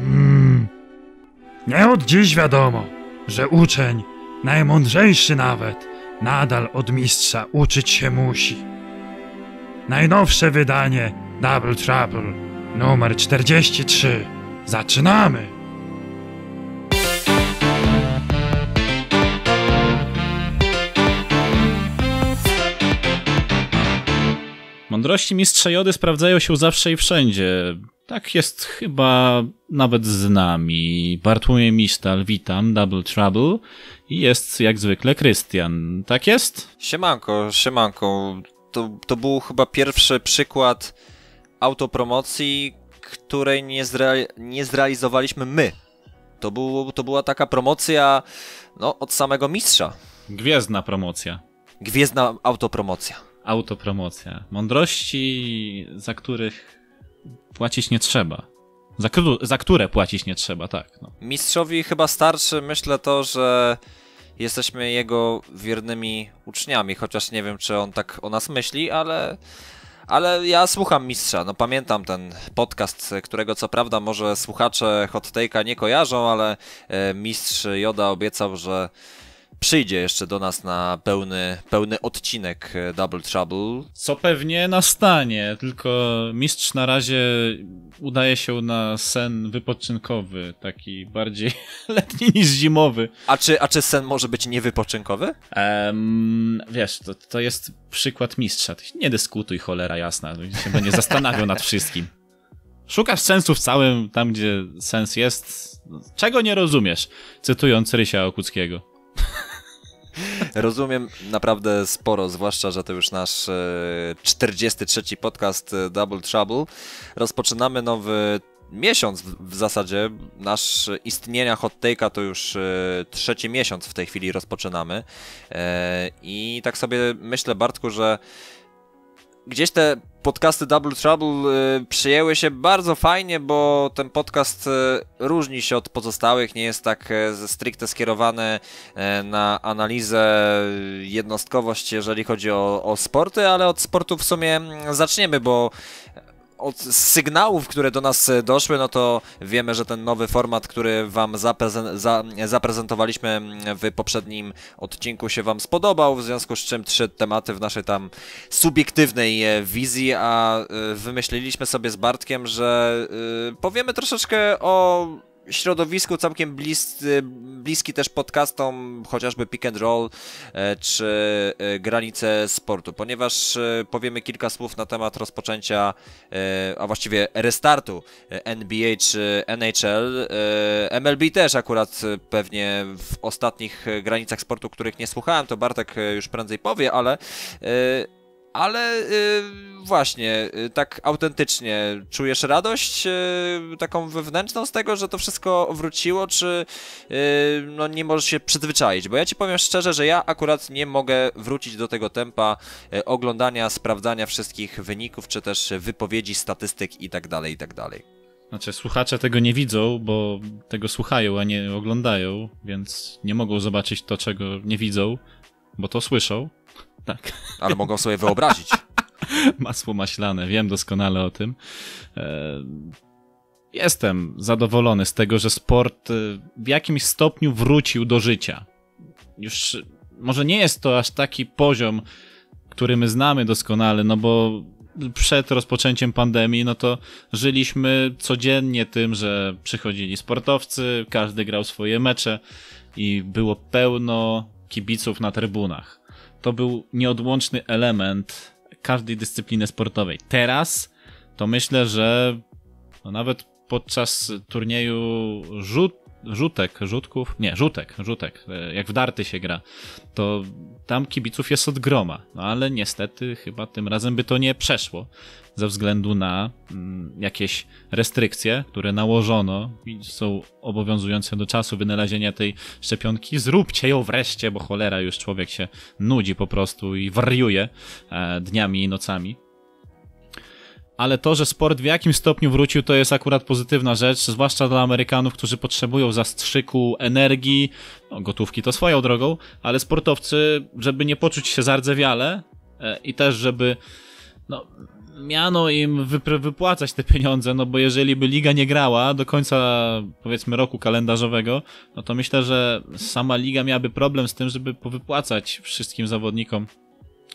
Hmm. Nie od dziś wiadomo, że uczeń, najmądrzejszy nawet, nadal od mistrza uczyć się musi. Najnowsze wydanie Double Trouble, numer 43. Zaczynamy! Mądrości mistrza Jody sprawdzają się zawsze i wszędzie. Tak jest chyba nawet z nami. Bartłomiej Misztal, witam, Double Trouble. I jest jak zwykle Krystian. Tak jest? Siemanko, siemanko. To, to był chyba pierwszy przykład autopromocji, której nie, zre, nie zrealizowaliśmy my. To, był, to była taka promocja no, od samego mistrza. Gwiezdna promocja. Gwiezdna autopromocja. Autopromocja. Mądrości, za których płacić nie trzeba. Za, za które płacić nie trzeba, tak. No. Mistrzowi chyba starszy, myślę to, że jesteśmy jego wiernymi uczniami, chociaż nie wiem, czy on tak o nas myśli, ale, ale ja słucham mistrza. No pamiętam ten podcast, którego co prawda może słuchacze Hot Take'a nie kojarzą, ale e, mistrz Joda obiecał, że przyjdzie jeszcze do nas na pełny, pełny odcinek e, Double Trouble. Co pewnie nastanie, tylko mistrz na razie udaje się na sen wypoczynkowy, taki bardziej letni niż zimowy. A czy, a czy sen może być niewypoczynkowy? Um, wiesz, to, to jest przykład mistrza. Nie dyskutuj, cholera jasna, się będzie zastanawiał nad wszystkim. Szukasz sensu w całym, tam gdzie sens jest. Czego nie rozumiesz? Cytując Rysia Okuckiego rozumiem naprawdę sporo, zwłaszcza, że to już nasz 43. E, podcast e, Double Trouble. Rozpoczynamy nowy miesiąc w zasadzie. Nasz istnienia hot take'a to już e, trzeci miesiąc w tej chwili rozpoczynamy. I tak sobie myślę, Bartku, że gdzieś te podcasty Double Trouble y, przyjęły się bardzo fajnie, bo ten podcast y, różni się od pozostałych, nie jest tak y, stricte skierowany na analizę, jednostkowość, jeżeli chodzi o, o sporty, ale od sportu w sumie mm, zaczniemy, bo od sygnałów, które do nas e, doszły, no to wiemy, że ten nowy format, który Wam zaprezen za zaprezentowaliśmy mm, w poprzednim odcinku się Wam spodobał, w związku z czym trzy tematy w naszej tam subiektywnej e, wizji, a e, wymyśliliśmy sobie z Bartkiem, że powiemy troszeczkę o środowisku całkiem bliscy, bliski też podcastom chociażby Pick and Roll e, czy e, Granice Sportu, ponieważ e, powiemy kilka słów na temat rozpoczęcia, a właściwie restartu NBA czy NHL. MLB też akurat pewnie w ostatnich granicach sportu, których nie słuchałem, to Bartek już prędzej powie, ale ale właśnie, y, tak autentycznie, czujesz radość y, taką wewnętrzną z tego, że to wszystko wróciło, czy y, no, nie możesz się przyzwyczaić? Bo ja ci powiem szczerze, że ja akurat nie mogę wrócić do tego tempa oglądania, sprawdzania wszystkich wyników, czy też wypowiedzi, statystyk i tak dalej, i tak dalej. Znaczy, słuchacze tego nie widzą, bo tego słuchają, a nie oglądają, więc nie mogą zobaczyć to, czego nie widzą, bo to słyszą. Tak. Ale mogą sobie wyobrazić. masło maślane, wiem doskonale o tym. E, jestem zadowolony z tego, że sport e, w jakimś stopniu wrócił do życia. Już może nie jest to aż taki poziom, który my znamy doskonale, no bo przed rozpoczęciem pandemii, no to żyliśmy codziennie tym, że przychodzili sportowcy, każdy grał swoje mecze i było pełno kibiców na trybunach. To był nieodłączny element każdej dyscypliny sportowej. Teraz to myślę, że no nawet podczas turnieju rzut, rzutek, rzutków, nie, rzutek, rzutek, e, jak w darty się gra, to tam kibiców jest od groma, no ale niestety chyba tym razem by to nie przeszło ze względu na mm, jakieś restrykcje, które nałożono i są obowiązujące do czasu wynalezienia tej szczepionki. Zróbcie ją wreszcie, bo cholera, już człowiek się nudzi po prostu i wariuje e, dniami i nocami ale to, że sport w jakim stopniu wrócił, to jest akurat pozytywna rzecz, zwłaszcza dla Amerykanów, którzy potrzebują zastrzyku energii, no, gotówki to swoją drogą, ale sportowcy, żeby nie poczuć się zardzewiale e, i też, żeby no, miano im wypłacać te pieniądze, no bo jeżeli by liga nie grała do końca powiedzmy roku kalendarzowego, no to myślę, że sama liga miałaby problem z tym, żeby powypłacać wszystkim zawodnikom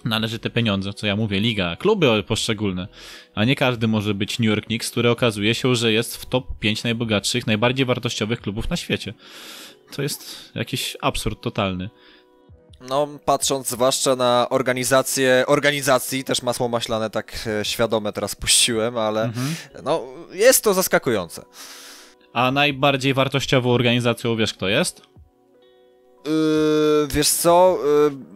należyte pieniądze, co ja mówię, liga, kluby poszczególne, a nie każdy może być New York Knicks, który okazuje się, że jest w top 5 najbogatszych, najbardziej wartościowych klubów na świecie. To jest jakiś absurd totalny. No, patrząc zwłaszcza na organizację organizacji, też masło maślane tak e, świadome teraz puściłem, ale mhm. no, jest to zaskakujące. A najbardziej wartościową organizacją wiesz kto jest? Yy, wiesz co,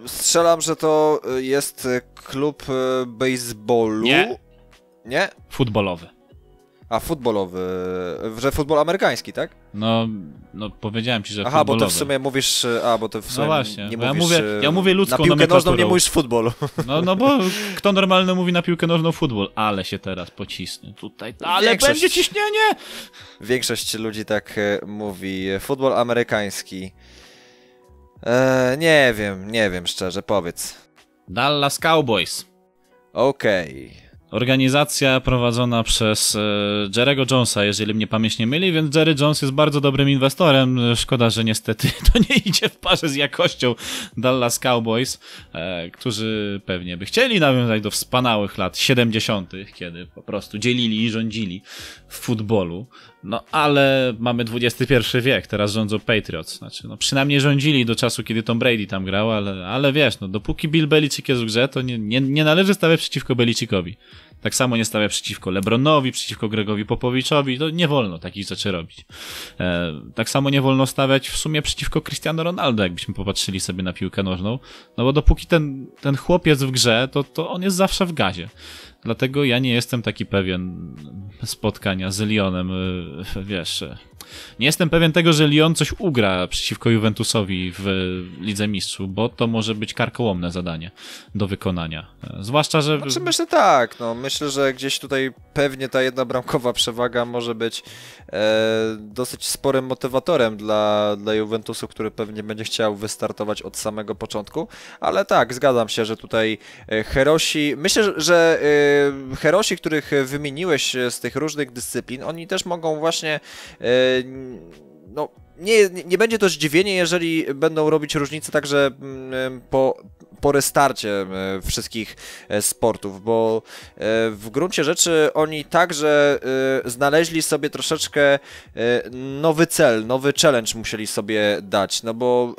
yy, strzelam, że to jest klub baseballu. Nie. Nie? Futbolowy. A futbolowy, że futbol amerykański, tak? No, no powiedziałem ci, że Aha, futbolowy. bo ty w sumie mówisz, a bo ty w no sumie no właśnie, nie mówisz, ja mówię, e, ja mówię ludzką na piłkę nożną nie mówisz futbol. No, no bo kto normalny mówi na piłkę nożną futbol, ale się teraz pocisnę tutaj, ale większość, będzie ciśnienie! Większość ludzi tak e, mówi, e, futbol amerykański. E, nie wiem, nie wiem szczerze, powiedz. Dallas Cowboys. Okej. Okay. Organizacja prowadzona przez e, Jerego Jonesa, jeżeli mnie pamięć nie myli, więc Jerry Jones jest bardzo dobrym inwestorem. E, szkoda, że niestety to nie idzie w parze z jakością Dallas Cowboys, e, którzy pewnie by chcieli nawiązać do wspaniałych lat 70., kiedy po prostu dzielili i rządzili w futbolu. No ale mamy XXI wiek, teraz rządzą Patriots. Znaczy, no przynajmniej rządzili do czasu, kiedy Tom Brady tam grał, ale, ale wiesz, no dopóki Bill Belichick jest w grze, to nie, nie, nie należy stawiać przeciwko Belichickowi. Tak samo nie stawia przeciwko Lebronowi, przeciwko Gregowi Popowiczowi, to nie wolno takich rzeczy robić. E, tak samo nie wolno stawiać w sumie przeciwko Cristiano Ronaldo, jakbyśmy popatrzyli sobie na piłkę nożną, no bo dopóki ten, ten chłopiec w grze, to, to on jest zawsze w gazie. Dlatego ja nie jestem taki pewien spotkania z Lyonem, y, wiesz. Y, nie jestem pewien tego, że Lyon coś ugra przeciwko Juventusowi w Lidze Mistrzów, bo to może być karkołomne zadanie do wykonania. Zwłaszcza, że... Znaczy myślę tak, no myślę, że gdzieś tutaj pewnie ta jedna bramkowa przewaga może być e, dosyć sporym motywatorem dla, dla Juventusu, który pewnie będzie chciał wystartować od samego początku, ale tak, zgadzam się, że tutaj e, Herosi... Myślę, że... E, E, herosi, których e, wymieniłeś e, z tych różnych dyscyplin, oni też mogą właśnie no, nie, nie będzie to zdziwienie, jeżeli będą robić różnice także mm, po po restarcie wszystkich e, sportów, bo e, w gruncie rzeczy oni także e, znaleźli sobie troszeczkę nowy cel, nowy challenge musieli sobie dać, no bo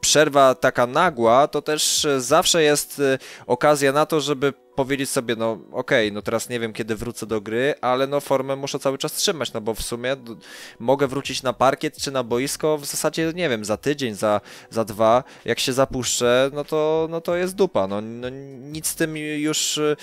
przerwa taka nagła, to też zawsze jest okazja na to, żeby powiedzieć sobie, no okej, okay, no teraz nie wiem kiedy wrócę do gry, ale no formę muszę cały czas trzymać, no bo w sumie mogę wrócić na parkiet czy na boisko w zasadzie, nie wiem, za tydzień, za, za dwa, jak się zapuszczę, no to, no no to jest dupa. No, no nic z tym już e,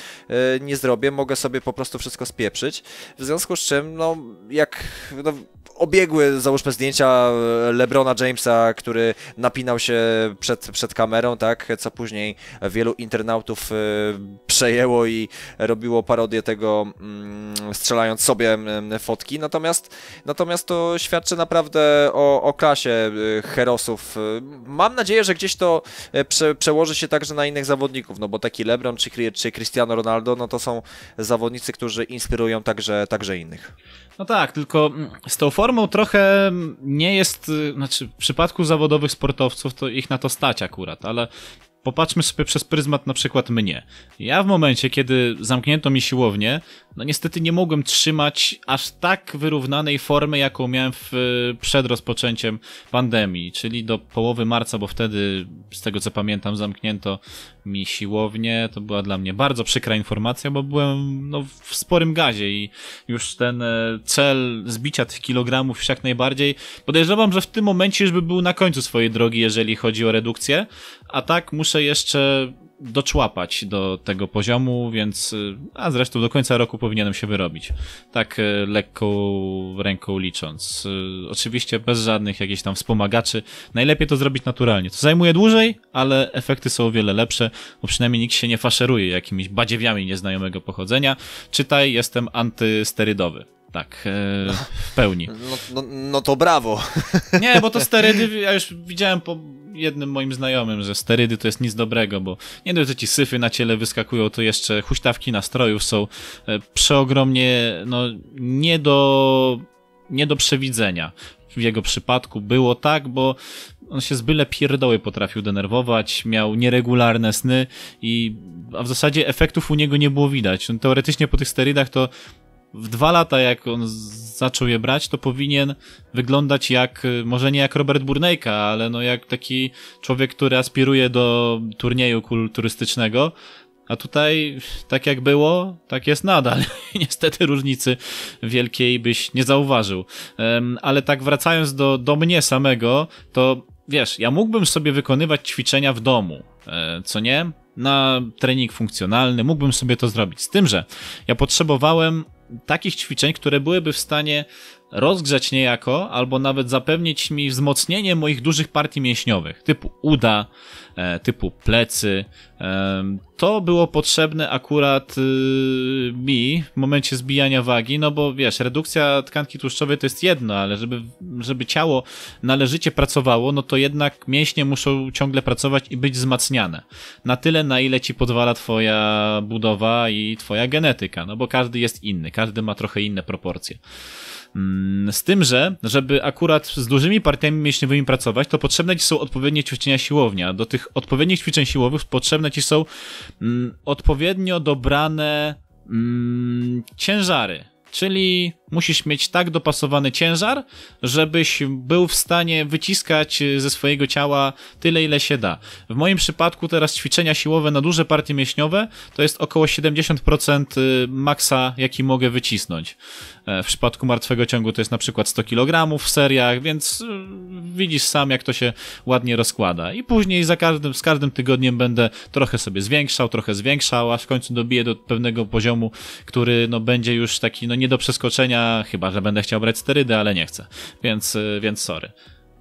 nie zrobię, mogę sobie po prostu wszystko spieprzyć. W związku z czym, no jak no, obiegły, załóżmy zdjęcia e, Lebrona Jamesa, który napinał się przed, przed kamerą, tak, co później wielu internautów e, przejęło i robiło parodię tego, mm, strzelając sobie fotki, natomiast, natomiast to świadczy naprawdę o, o klasie e, herosów. Mam nadzieję, że gdzieś to prze, przełoży się także na innych zawodników, no bo taki Lebron czy, czy Cristiano Ronaldo, no to są zawodnicy, którzy inspirują także, także innych. No tak, tylko mm, z tą formą trochę nie jest, y, znaczy w przypadku zawodowych sportowców to ich na to stać akurat, ale popatrzmy sobie przez pryzmat na przykład mnie. Ja w momencie, kiedy zamknięto mi siłownię, no niestety nie mogłem trzymać aż tak wyrównanej formy, jaką miałem w, y, przed rozpoczęciem pandemii, czyli do połowy marca, bo wtedy, z tego co pamiętam, zamknięto mi siłownię. To była dla mnie bardzo przykra informacja, bo byłem no, w sporym gazie i już ten e, cel zbicia tych kilogramów już jak najbardziej, podejrzewam, że w tym momencie już by był na końcu swojej drogi, jeżeli chodzi o redukcję, a tak muszę muszę jeszcze doczłapać do tego poziomu, więc y, a zresztą do końca roku powinienem się wyrobić. Tak y, lekką ręką licząc. Y, oczywiście bez żadnych jakichś tam wspomagaczy. Najlepiej to zrobić naturalnie. To zajmuje dłużej, ale efekty są o wiele lepsze, bo przynajmniej nikt się nie faszeruje jakimiś badziewiami nieznajomego pochodzenia. Czytaj, jestem antysterydowy. Tak, w pełni. No, no, no, to brawo. Nie, bo to sterydy, ja już widziałem po jednym moim znajomym, że sterydy to jest nic dobrego, bo nie dość, że ci syfy na ciele wyskakują, to jeszcze huśtawki nastrojów są e, przeogromnie no, nie, do, nie do przewidzenia. W jego przypadku było tak, bo on się z byle pierdoły potrafił denerwować, miał nieregularne sny i a w zasadzie efektów u niego nie było widać. No, teoretycznie po tych sterydach to w dwa lata, jak on zaczął je brać, to powinien wyglądać jak, y, może nie jak Robert Burnejka, ale no jak taki człowiek, który aspiruje do turnieju kulturystycznego. A tutaj, tak jak było, tak jest nadal. Niestety różnicy wielkiej byś nie zauważył. ale tak wracając do, do mnie samego, to wiesz, ja mógłbym sobie wykonywać ćwiczenia w domu, e, co nie? Na trening funkcjonalny, mógłbym sobie to zrobić. Z tym, że ja potrzebowałem takich ćwiczeń, które byłyby w stanie rozgrzać niejako, albo nawet zapewnić mi wzmocnienie moich dużych partii mięśniowych, typu uda, e, typu plecy. E, to było potrzebne akurat y, mi w momencie zbijania wagi, no bo wiesz, redukcja tkanki tłuszczowej to jest jedno, ale żeby, żeby ciało należycie pracowało, no to jednak mięśnie muszą ciągle pracować i być wzmacniane. Na tyle, na ile ci podwala twoja budowa i twoja genetyka, no bo każdy jest inny, każdy ma trochę inne proporcje. Mm, z tym, że żeby akurat z dużymi partiami mięśniowymi pracować, to potrzebne ci są odpowiednie ćwiczenia siłownia. Do tych odpowiednich ćwiczeń siłowych potrzebne ci są mm, odpowiednio dobrane mm, ciężary, czyli Musisz mieć tak dopasowany ciężar, żebyś był w stanie wyciskać ze swojego ciała tyle, ile się da. W moim przypadku teraz ćwiczenia siłowe na duże partie mięśniowe to jest około 70% y, maksa, jaki mogę wycisnąć. E, w przypadku martwego ciągu to jest na przykład 100 kg w seriach, więc y, widzisz sam, jak to się ładnie rozkłada. I później za każdym, z każdym tygodniem będę trochę sobie zwiększał, trochę zwiększał, aż w końcu dobiję do pewnego poziomu, który no, będzie już taki no, nie do przeskoczenia chyba że będę chciał brać sterydy, ale nie chcę. Więc, y, więc sorry.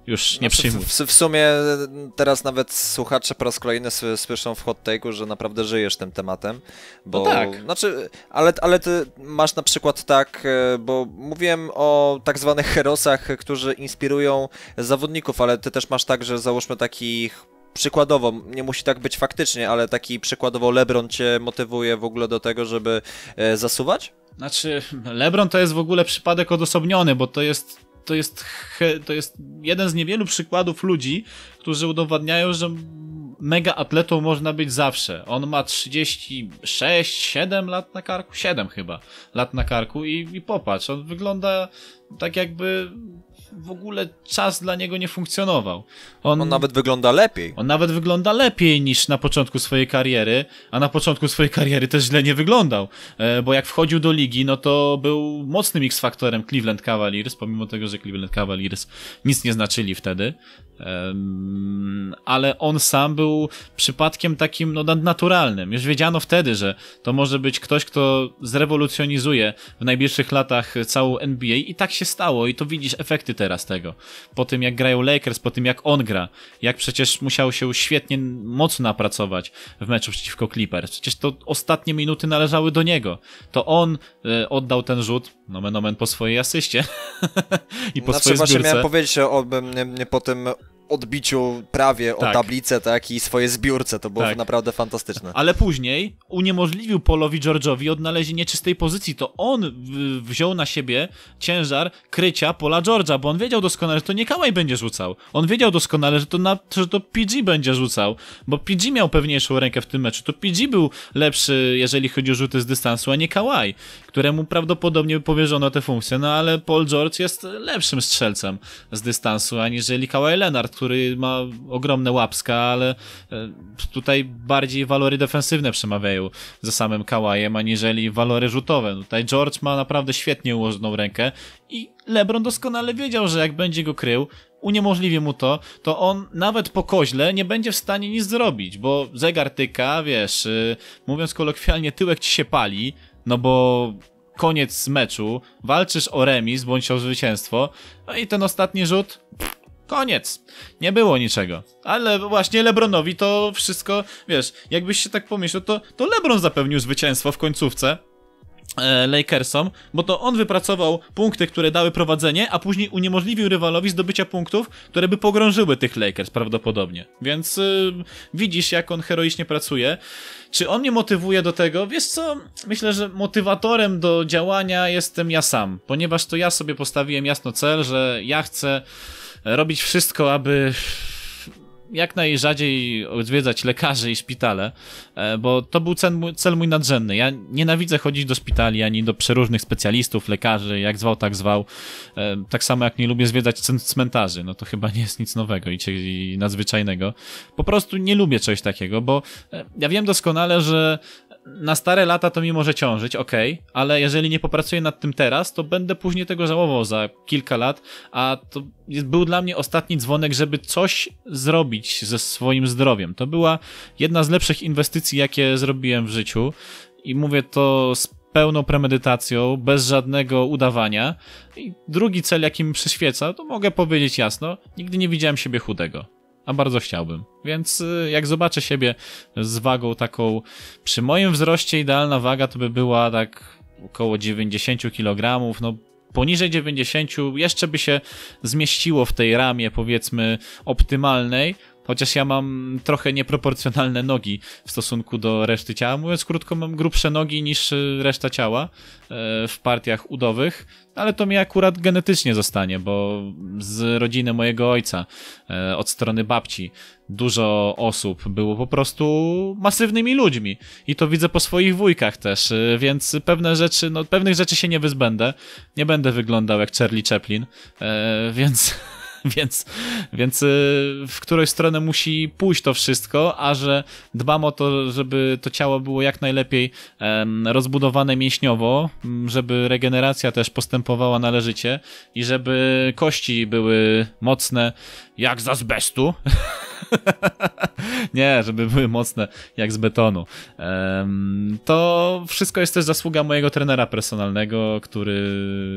Już nie przyjmuję. W, w, w, sumie y, teraz nawet słuchacze po raz kolejny słyszą w hot take'u, że naprawdę żyjesz tym tematem. Bo, no tak. Znaczy, ale, ale ty masz na przykład tak, y, bo mówiłem o tak zwanych herosach, którzy inspirują zawodników, ale ty też masz tak, że załóżmy takich przykładowo, nie musi tak być faktycznie, ale taki przykładowo LeBron cię motywuje w ogóle do tego, żeby e, zasuwać? Znaczy, LeBron to jest w ogóle przypadek odosobniony, bo to jest to jest, to jest jeden z niewielu przykładów ludzi, którzy udowadniają, że mega atletą można być zawsze. On ma 36, 7 lat na karku, 7 chyba lat na karku i, i popatrz, on wygląda tak jakby w ogóle czas dla niego nie funkcjonował. On, on, nawet wygląda lepiej. On nawet wygląda lepiej niż na początku swojej kariery, a na początku swojej kariery też źle nie wyglądał, e, bo jak wchodził do ligi, no to był mocnym X-faktorem Cleveland Cavaliers, pomimo tego, że Cleveland Cavaliers nic nie znaczyli wtedy, ale on sam był przypadkiem takim no, nadnaturalnym. Już wiedziano wtedy, że to może być ktoś, kto zrewolucjonizuje w najbliższych latach całą NBA i tak się stało i to widzisz efekty tego teraz tego. Po tym jak grają Lakers, po tym jak on gra, jak przecież musiał się świetnie, mocno napracować w meczu przeciwko Clippers. Przecież to ostatnie minuty należały do niego. To on y, oddał ten rzut, nomen omen po swojej asyście i po znaczy, swojej zbiórce. Właśnie miałem powiedzieć o, po tym odbiciu prawie tak. o tablicę, tak, i swoje zbiórce, to było tak. naprawdę fantastyczne. Ale później uniemożliwił Polowi George'owi odnalezienie czystej pozycji, to on wziął na siebie ciężar krycia Pola George'a, bo on wiedział doskonale, że to nie Kałaj będzie rzucał. On wiedział doskonale, że to, na, że to PG będzie rzucał, bo PG miał pewniejszą rękę w tym meczu, to PG był lepszy, jeżeli chodzi o rzuty z dystansu, a nie Kałaj któremu prawdopodobnie powierzono te funkcje, no ale Paul George jest lepszym strzelcem z dystansu, aniżeli Kawhi Leonard, który ma ogromne łapska, ale e, tutaj bardziej walory defensywne przemawiają za samym Kawajem, aniżeli walory rzutowe. No tutaj George ma naprawdę świetnie ułożoną rękę i LeBron doskonale wiedział, że jak będzie go krył, uniemożliwi mu to, to on nawet po koźle nie będzie w stanie nic zrobić, bo zegar tyka, wiesz, y, mówiąc kolokwialnie, tyłek ci się pali, no bo koniec meczu, walczysz o remis bądź o zwycięstwo, no i ten ostatni rzut, koniec. Nie było niczego. Ale właśnie Lebronowi to wszystko, wiesz, jakbyś się tak pomyślał, to, to Lebron zapewnił zwycięstwo w końcówce, E, Lakersom, bo to on wypracował punkty, które dały prowadzenie, a później uniemożliwił rywalowi zdobycia punktów, które by pogrążyły tych Lakers prawdopodobnie. Więc yy, widzisz, jak on heroicznie pracuje. Czy on mnie motywuje do tego? Wiesz co? Myślę, że motywatorem do działania jestem ja sam, ponieważ to ja sobie postawiłem jasno cel, że ja chcę robić wszystko, aby jak najrzadziej odwiedzać lekarzy i szpitale, e, bo to był cel mój, cel mój nadrzędny. Ja nienawidzę chodzić do szpitali ani do przeróżnych specjalistów, lekarzy, jak zwał, tak zwał. E, tak samo jak nie lubię zwiedzać cmentarzy. No to chyba nie jest nic nowego i, i nadzwyczajnego. Po prostu nie lubię czegoś takiego, bo e, ja wiem doskonale, że na stare lata to mi może ciążyć, ok, ale jeżeli nie popracuję nad tym teraz, to będę później tego żałował za kilka lat, a to był dla mnie ostatni dzwonek, żeby coś zrobić ze swoim zdrowiem. To była jedna z lepszych inwestycji, jakie zrobiłem w życiu i mówię to z pełną premedytacją, bez żadnego udawania. I drugi cel, jaki mi przyświeca, to mogę powiedzieć jasno, nigdy nie widziałem siebie chudego a bardzo chciałbym. Więc y, jak zobaczę siebie z wagą taką, przy moim wzroście idealna waga to by była tak około 90 kg, no poniżej 90 jeszcze by się zmieściło w tej ramie powiedzmy optymalnej, Chociaż ja mam trochę nieproporcjonalne nogi w stosunku do reszty ciała. Mówiąc krótko, mam grubsze nogi niż y, reszta ciała e, w partiach udowych, ale to mi akurat genetycznie zostanie, bo z rodziny mojego ojca, e, od strony babci, dużo osób było po prostu masywnymi ludźmi. I to widzę po swoich wujkach też, y, więc pewne rzeczy, no pewnych rzeczy się nie wyzbędę. Nie będę wyglądał jak Charlie Chaplin, e, więc więc, więc y, w którąś stronę musi pójść to wszystko, a że dbam o to, żeby to ciało było jak najlepiej rozbudowane mięśniowo, żeby regeneracja też postępowała należycie i żeby kości były mocne jak z azbestu. nie, żeby były mocne jak z betonu. To wszystko jest też zasługa mojego trenera personalnego, który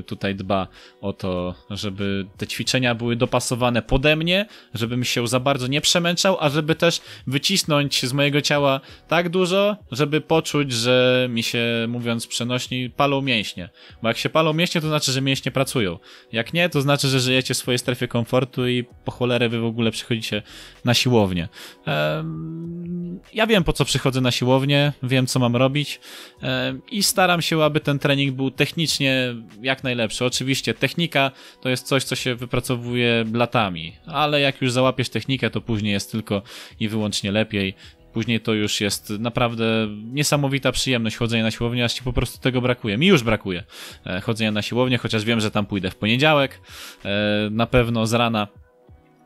tutaj dba o to, żeby te ćwiczenia były dopasowane pode mnie, żebym się za bardzo nie przemęczał, a żeby też wycisnąć z mojego ciała tak dużo, żeby poczuć, że mi się, mówiąc przenośni, palą mięśnie. Bo jak się palą mięśnie, to znaczy, że mięśnie pracują. Jak nie, to znaczy, że żyjecie w swojej strefie komfortu i po cholerę wy w ogóle przychodzicie na siłę siłownię. Ja wiem, po co przychodzę na siłownię, wiem, co mam robić i staram się, aby ten trening był technicznie jak najlepszy. Oczywiście technika to jest coś, co się wypracowuje latami, ale jak już załapiesz technikę, to później jest tylko i wyłącznie lepiej. Później to już jest naprawdę niesamowita przyjemność chodzenia na siłownię, aż ci po prostu tego brakuje. Mi już brakuje e, chodzenia na siłownię, chociaż wiem, że tam pójdę w poniedziałek, e, na pewno z rana.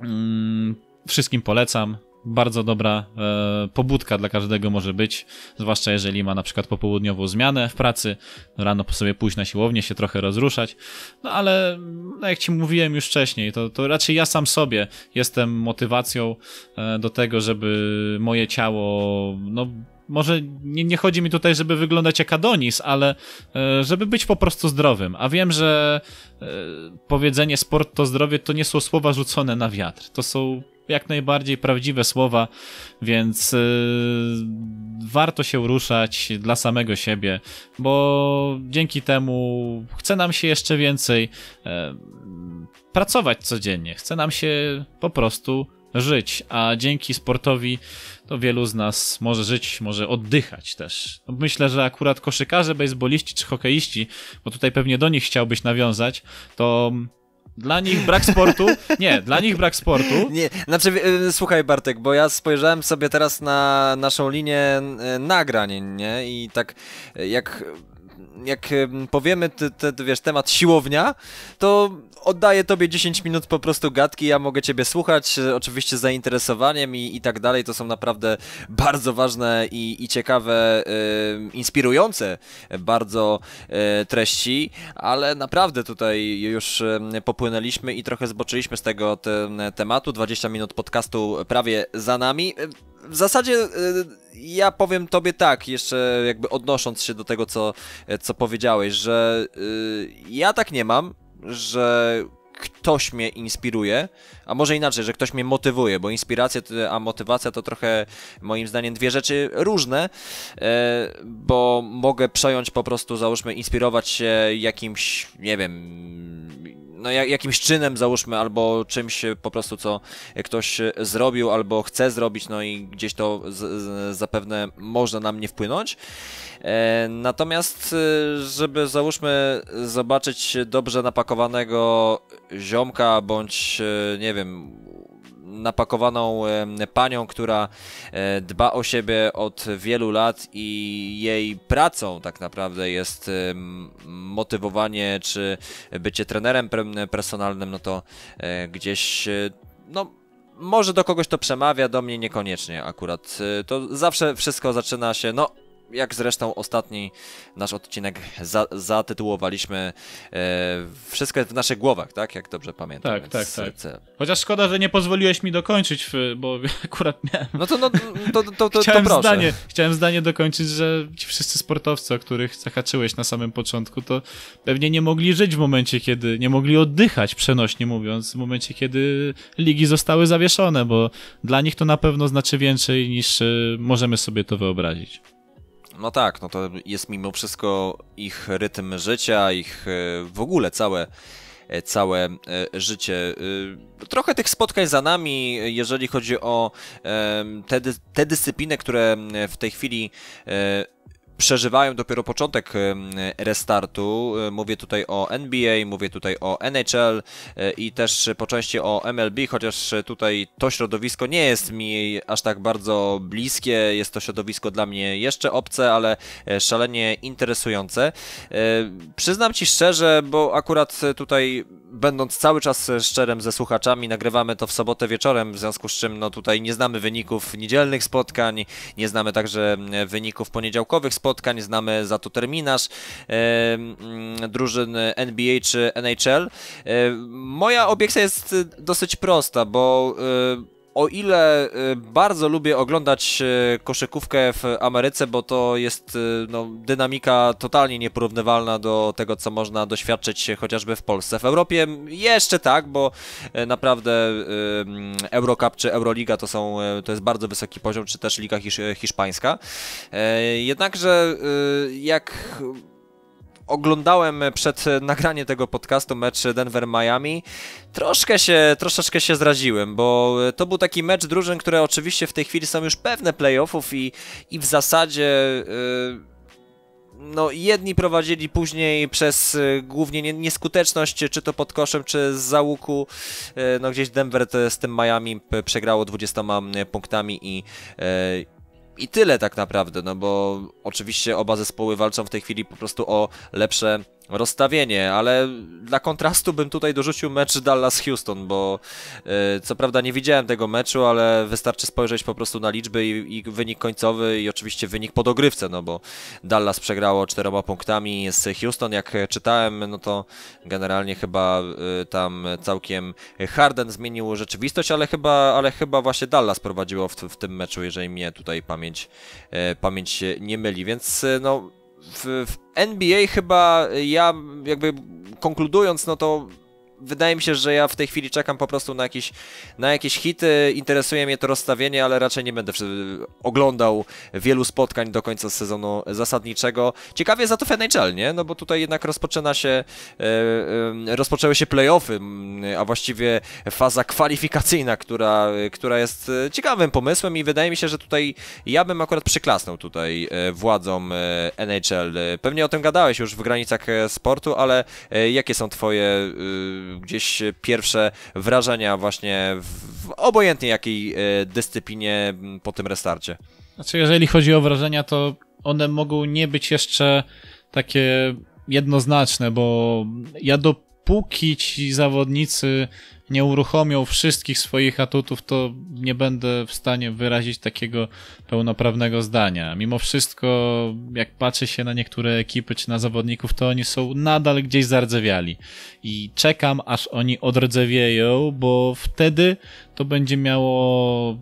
Mm, Wszystkim polecam. Bardzo dobra e, pobudka dla każdego może być, zwłaszcza jeżeli ma na przykład popołudniową zmianę w pracy, rano po sobie pójść na siłownię, się trochę rozruszać, no ale no jak Ci mówiłem już wcześniej, to, to raczej ja sam sobie jestem motywacją e, do tego, żeby moje ciało, no może nie, nie, chodzi mi tutaj, żeby wyglądać jak Adonis, ale e, żeby być po prostu zdrowym. A wiem, że e, powiedzenie sport to zdrowie to nie są słowa rzucone na wiatr. To są jak najbardziej prawdziwe słowa, więc y, warto się ruszać dla samego siebie, bo dzięki temu chce nam się jeszcze więcej e, pracować codziennie, chce nam się po prostu żyć, a dzięki sportowi to wielu z nas może żyć, może oddychać też. No, myślę, że akurat koszykarze, bejsboliści czy hokeiści, bo tutaj pewnie do nich chciałbyś nawiązać, to dla nich brak sportu? Nie, dla nich brak sportu. Nie, znaczy, y, słuchaj Bartek, bo ja spojrzałem sobie teraz na naszą linię y, nagrań, nie? I tak jak jak powiemy, ty, te, wiesz, temat siłownia, to oddaję tobie 10 minut po prostu gadki, ja mogę ciebie słuchać, e, oczywiście z zainteresowaniem i, i tak dalej, to są naprawdę bardzo ważne i, i ciekawe, y, inspirujące e, bardzo y, treści, ale naprawdę tutaj już popłynęliśmy i trochę zboczyliśmy z tego te, tematu, 20 minut podcastu prawie za nami w zasadzie y, ja powiem tobie tak, jeszcze jakby odnosząc się do tego, co, co powiedziałeś, że y, ja tak nie mam, że ktoś mnie inspiruje, a może inaczej, że ktoś mnie motywuje, bo inspiracja a motywacja to trochę moim zdaniem dwie rzeczy różne, e, bo mogę przejąć po prostu, załóżmy, inspirować się jakimś, nie wiem, no jakimś czynem, załóżmy, albo czymś po prostu, co ktoś zrobił albo chce zrobić, no i gdzieś to zapewne można na mnie wpłynąć. E, natomiast, e, żeby załóżmy zobaczyć dobrze napakowanego ziomka, bądź e, nie wiem, napakowaną e, panią, która e, dba o siebie od wielu lat i jej pracą tak naprawdę jest motywowanie czy bycie trenerem personalnym, no to gdzieś no może do kogoś to przemawia, do mnie niekoniecznie akurat. To zawsze wszystko zaczyna się, no jak zresztą ostatni nasz odcinek za, zatytułowaliśmy e, Wszystko jest w naszych głowach, tak? Jak dobrze pamiętam. Tak, tak, tak. Chociaż szkoda, że nie pozwoliłeś mi dokończyć, bo akurat miałem... No to, no, to, to, to, chciałem to Zdanie, chciałem zdanie dokończyć, że ci wszyscy sportowcy, o których zahaczyłeś na samym początku, to pewnie nie mogli żyć w momencie, kiedy... Nie mogli oddychać, przenośnie mówiąc, w momencie, kiedy ligi zostały zawieszone, bo dla nich to na pewno znaczy więcej niż e, możemy sobie to wyobrazić. No tak, no to jest mimo wszystko ich rytm życia, ich e, w ogóle całe e, całe e, życie. Trochę tych spotkań za nami, jeżeli chodzi o te, te dyscypliny, które w tej chwili przeżywają dopiero początek restartu. E, mówię tutaj o NBA, mówię tutaj o NHL e, i też po części o MLB, chociaż tutaj to środowisko nie jest mi aż tak bardzo bliskie, jest to środowisko dla mnie jeszcze obce, ale e, szalenie interesujące. Przyznam Ci szczerze, bo akurat tutaj będąc cały czas szczerym ze słuchaczami, nagrywamy to w sobotę wieczorem, w związku z czym no tutaj nie znamy wyników niedzielnych spotkań, nie znamy także mm, wyników poniedziałkowych spotkań, spotkań, znamy za to terminarz mm, drużyn NBA czy NHL. E, moja obiekcja jest e, dosyć prosta, bo e, o ile y, bardzo lubię oglądać y, koszykówkę w Ameryce, bo to jest y, no, dynamika totalnie nieporównywalna do tego, co można doświadczyć chociażby w Polsce. W Europie jeszcze tak, bo naprawdę Eurocup czy Euroliga to są, to jest bardzo wysoki poziom, czy też Liga Hisz Hiszpańska. Jednakże jak oglądałem przed e, nagraniem tego podcastu mecz Denver-Miami, troszkę się, troszeczkę się zraziłem, bo e, to był taki mecz drużyn, które oczywiście w tej chwili są już pewne playoffów i, i w zasadzie... Yy, no, jedni prowadzili później przez y, głównie nieskuteczność, czy to pod koszem, czy z załuku. Y, no, gdzieś Denver z tym Miami przegrało 20 punktami i y, i tyle tak naprawdę, no bo oczywiście oba zespoły walczą w tej chwili po prostu o lepsze rozstawienie, ale dla kontrastu bym tutaj dorzucił mecz Dallas-Houston, bo e, co prawda nie widziałem tego meczu, ale wystarczy spojrzeć po prostu na liczby i, i wynik końcowy i oczywiście wynik po dogrywce, no bo Dallas przegrało czteroma punktami z Houston, jak czytałem, no to generalnie chyba e, tam całkiem Harden zmienił rzeczywistość, ale chyba, ale chyba właśnie Dallas prowadziło w, w tym meczu, jeżeli mnie tutaj pamięć, e, pamięć nie myli, więc no w, w NBA chyba ja jakby konkludując, no to wydaje mi się, że ja w tej chwili czekam po prostu na jakieś, na jakieś hity. Interesuje mnie to rozstawienie, ale raczej nie będę oglądał wielu spotkań do końca sezonu zasadniczego. Ciekawie za to w NHL, nie? No bo tutaj jednak rozpoczyna się, e, e, rozpoczęły się playoffy, a właściwie faza kwalifikacyjna, która, która jest ciekawym pomysłem i wydaje mi się, że tutaj ja bym akurat przyklasnął tutaj e, władzom NHL. Pewnie o tym gadałeś już w granicach sportu, ale jakie są twoje y, gdzieś pierwsze wrażenia właśnie w, w obojętnie jakiej e, dyscyplinie po tym restarcie? Znaczy, jeżeli chodzi o wrażenia, to one mogą nie być jeszcze takie jednoznaczne, bo ja do dopóki ci zawodnicy nie uruchomią wszystkich swoich atutów, to nie będę w stanie wyrazić takiego pełnoprawnego zdania. Mimo wszystko, jak patrzę się na niektóre ekipy czy na zawodników, to oni są nadal gdzieś zardzewiali. I czekam, aż oni odrdzewieją, bo wtedy to będzie miało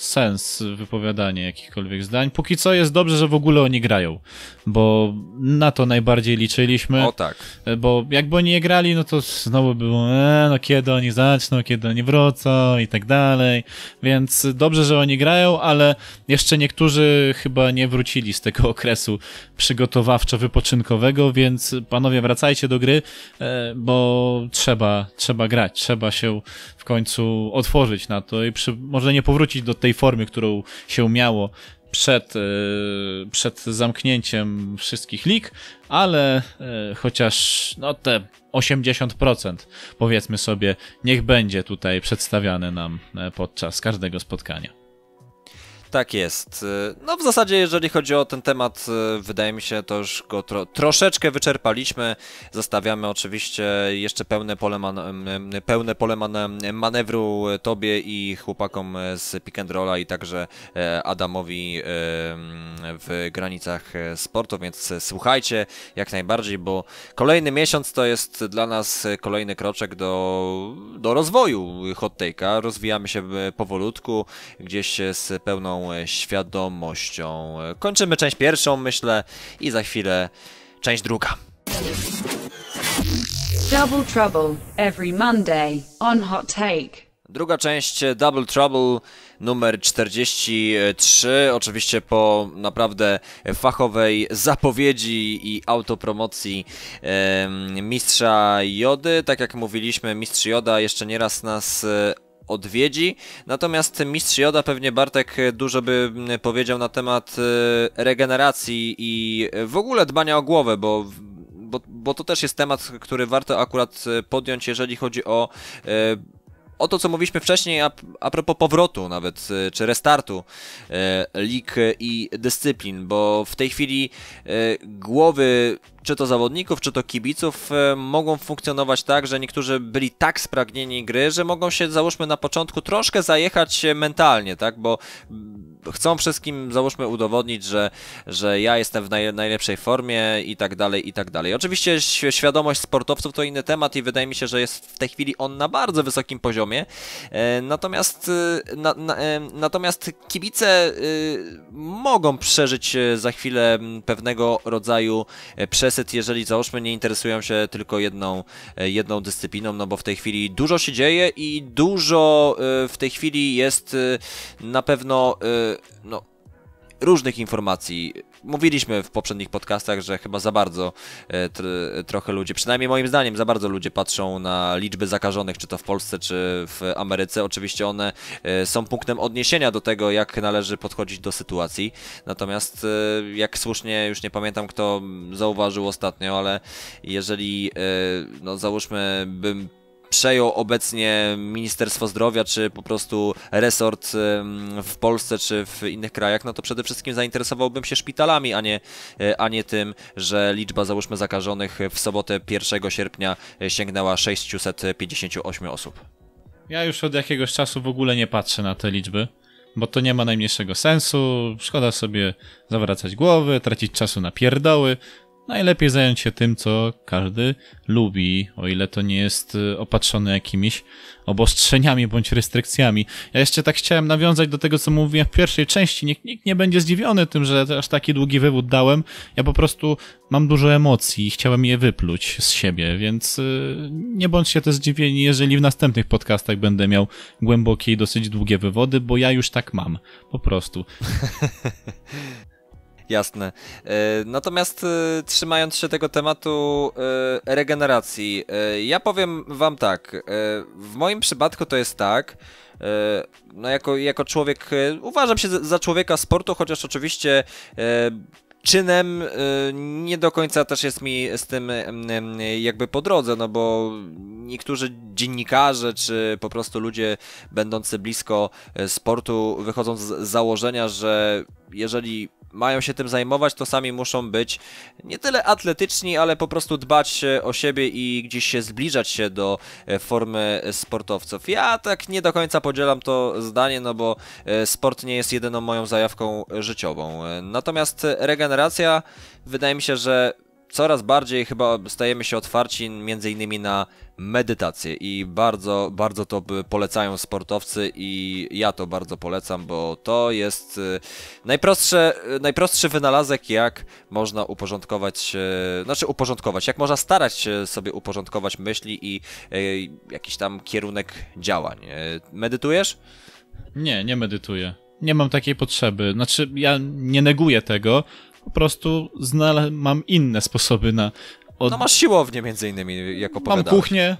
sens wypowiadanie jakichkolwiek zdań. Póki co jest dobrze, że w ogóle oni grają, bo na to najbardziej liczyliśmy. O tak. Bo jakby oni nie grali, no to znowu było, e, no kiedy oni zaczną, kiedy oni wrócą i tak dalej. Więc dobrze, że oni grają, ale jeszcze niektórzy chyba nie wrócili z tego okresu przygotowawczo-wypoczynkowego, więc panowie wracajcie do gry, e, bo trzeba, trzeba grać, trzeba się końcu otworzyć na to i przy, może nie powrócić do tej formy, którą się miało przed, e, przed zamknięciem wszystkich lig, ale e, chociaż no te 80% powiedzmy sobie niech będzie tutaj przedstawiane nam e, podczas każdego spotkania. Tak jest. Y, no w zasadzie jeżeli chodzi o ten temat, y, wydaje mi się, to już go tro troszeczkę wyczerpaliśmy. Zostawiamy oczywiście jeszcze pełne pole, man pełne pole man manewru y, tobie i chłopakom z Pick and Rolla i także Adamowi w granicach sportu, więc słuchajcie jak najbardziej, bo kolejny miesiąc to jest dla nas kolejny kroczek do, do rozwoju hot take'a. Rozwijamy się powolutku, gdzieś z pełną E, świadomością. E, kończymy część pierwszą, myślę, i za chwilę część druga. Double Trouble every Monday on Hot Take. Druga część e, Double Trouble numer 43. Oczywiście po naprawdę fachowej zapowiedzi i autopromocji e, mistrza Jody. Tak jak mówiliśmy, mistrz Joda jeszcze nieraz nas odwiedzi. Natomiast Mistrz Joda pewnie Bartek dużo by mm, powiedział na temat e, regeneracji i w ogóle dbania o głowę, bo bo, bo to też jest temat, który warto akurat e, podjąć, jeżeli chodzi o e, o to, co mówiliśmy wcześniej, a, a propos powrotu nawet, czy restartu e, lig i dyscyplin, bo w tej chwili e, głowy czy to zawodników, czy to kibiców, e, mogą funkcjonować tak, że niektórzy byli tak spragnieni gry, że mogą się, załóżmy, na początku troszkę zajechać e, mentalnie, tak, bo mm, chcą wszystkim, załóżmy, udowodnić, że, że ja jestem w naj, najlepszej formie i tak dalej, i tak dalej. Oczywiście świadomość sportowców to inny temat i wydaje mi się, że jest w tej chwili on na bardzo wysokim poziomie. E, natomiast, na, na, natomiast kibice mogą przeżyć za chwilę pewnego rodzaju przez jeżeli załóżmy nie interesują się tylko jedną, e, jedną dyscypliną, no bo w tej chwili dużo się dzieje i dużo e, w tej chwili jest e, na pewno no, różnych informacji mówiliśmy w poprzednich podcastach, że chyba za bardzo e, trochę ludzie, przynajmniej moim zdaniem, za bardzo ludzie patrzą na liczby zakażonych, czy to w Polsce, czy w Ameryce. Oczywiście one e, są punktem odniesienia do tego, jak należy podchodzić do sytuacji. Natomiast, e, jak słusznie, już nie pamiętam kto zauważył ostatnio, ale jeżeli, no załóżmy, bym przejął obecnie Ministerstwo Zdrowia, czy po prostu resort w Polsce, czy w innych krajach, no to przede wszystkim zainteresowałbym się szpitalami, a nie, e, a nie tym, że liczba załóżmy zakażonych w sobotę 1 sierpnia e, sięgnęła 658 osób. Ja już od jakiegoś czasu w ogóle nie patrzę na te liczby bo to nie ma najmniejszego sensu. Szkoda sobie zawracać głowy, tracić czasu na pierdoły najlepiej zająć się tym, co każdy lubi, o ile to nie jest y, opatrzone jakimiś obostrzeniami bądź restrykcjami. Ja jeszcze tak chciałem nawiązać do tego, co mówiłem w pierwszej części. Nikt, nikt nie będzie zdziwiony tym, że aż taki długi wywód dałem. Ja po prostu mam dużo emocji i chciałem je wypluć z siebie, więc y, nie bądźcie też zdziwieni, jeżeli w następnych podcastach będę miał głębokie i dosyć długie wywody, bo ja już tak mam. Po prostu. jasne. E, natomiast e, trzymając się tego tematu e, regeneracji, ja powiem wam tak. W moim przypadku to jest tak, no jako, jako człowiek, uważam się za człowieka sportu, chociaż oczywiście czynem nie do końca też jest mi z tym jakby po drodze, no bo niektórzy dziennikarze czy po prostu ludzie będący blisko sportu wychodzą z założenia, że jeżeli mają się tym zajmować, to sami muszą być nie tyle atletyczni, ale po prostu dbać e, o siebie i gdzieś się zbliżać się do e, formy sportowców. Ja tak nie do końca podzielam to zdanie, no bo e, sport nie jest jedyną moją zajawką życiową. Natomiast regeneracja, wydaje mi się, że coraz bardziej chyba stajemy się otwarci między innymi na medytację i bardzo, bardzo to polecają sportowcy i ja to bardzo polecam, bo to jest y, najprostsze, y, najprostszy wynalazek, jak można uporządkować, y, znaczy uporządkować, jak można starać się sobie uporządkować myśli i jakiś tam kierunek działań. Medytujesz? Nie, nie medytuję. Nie mam takiej potrzeby. Znaczy, ja nie neguję tego, po prostu mam inne sposoby na od... No masz siłownię między innymi, jako opowiadałeś. Mam kuchnię,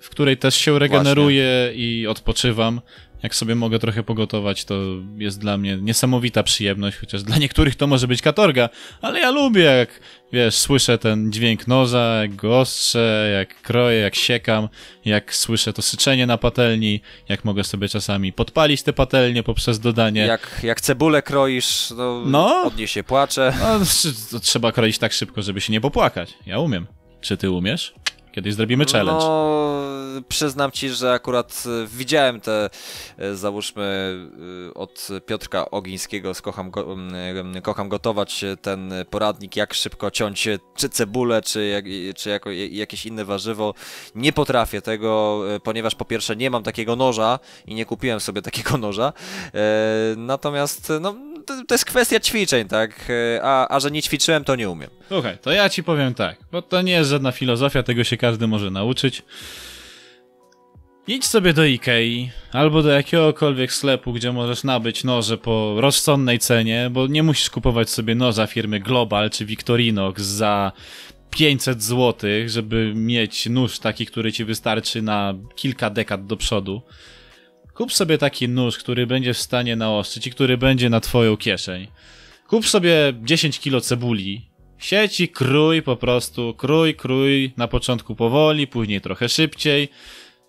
w której też się regeneruję Właśnie. i odpoczywam jak sobie mogę trochę pogotować, to jest dla mnie niesamowita przyjemność, chociaż dla niektórych to może być katorga, ale ja lubię, jak wiesz, słyszę ten dźwięk noża, jak go ostrzę, jak kroję, jak siekam, jak słyszę to syczenie na patelni, jak mogę sobie czasami podpalić te patelnie poprzez dodanie. Jak, jak cebulę kroisz, to no od niej się płacze. No, trzeba kroić tak szybko, żeby się nie popłakać. Ja umiem. Czy ty umiesz? Kiedyś zrobimy challenge. No, przyznam ci, że akurat e, widziałem te, e, załóżmy, e, od Piotrka Ogińskiego z Kocham, Go Kocham Gotować ten poradnik, jak szybko ciąć czy cebulę, czy, czy jako, jakieś inne warzywo. Nie potrafię tego, ponieważ po pierwsze nie mam takiego noża i nie kupiłem sobie takiego noża. Natomiast, no, to, to, jest kwestia ćwiczeń, tak? E, a, a że nie ćwiczyłem, to nie umiem. Słuchaj, to ja ci powiem tak, bo to nie jest żadna filozofia, tego się każdy może nauczyć. Idź sobie do Ikei albo do jakiegokolwiek sklepu, gdzie możesz nabyć noże po rozsądnej cenie, bo nie musisz kupować sobie noża firmy Global czy Victorinox za 500 zł, żeby mieć nóż taki, który ci wystarczy na kilka dekad do przodu. Kup sobie taki nóż, który będzie w stanie naostrzyć i który będzie na twoją kieszeń. Kup sobie 10 kilo cebuli. Sieci, krój po prostu, krój, krój, na początku powoli, później trochę szybciej.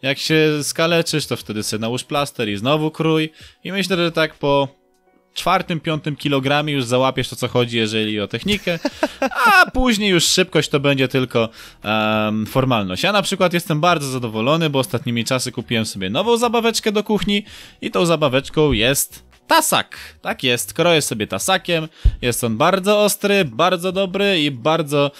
Jak się skaleczysz, to wtedy sobie nałóż plaster i znowu krój. I myślę, że tak po czwartym, piątym kilogramie już załapiesz to, co chodzi, jeżeli o technikę, a później już szybkość to będzie tylko um, formalność. Ja na przykład jestem bardzo zadowolony, bo ostatnimi czasy kupiłem sobie nową zabaweczkę do kuchni i tą zabaweczką jest tasak. Tak jest, kroję sobie tasakiem, jest on bardzo ostry, bardzo dobry i bardzo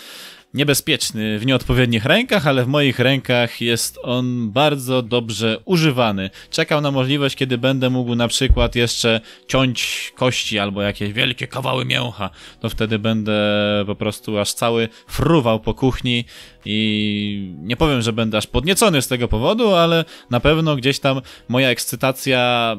niebezpieczny w nieodpowiednich rękach, ale w moich rękach jest on bardzo dobrze używany. Czekam na możliwość, kiedy będę mógł na przykład jeszcze ciąć kości albo jakieś wielkie kawały mięcha. To wtedy będę po prostu aż cały fruwał po kuchni i nie powiem, że będę aż podniecony z tego powodu, ale na pewno gdzieś tam moja ekscytacja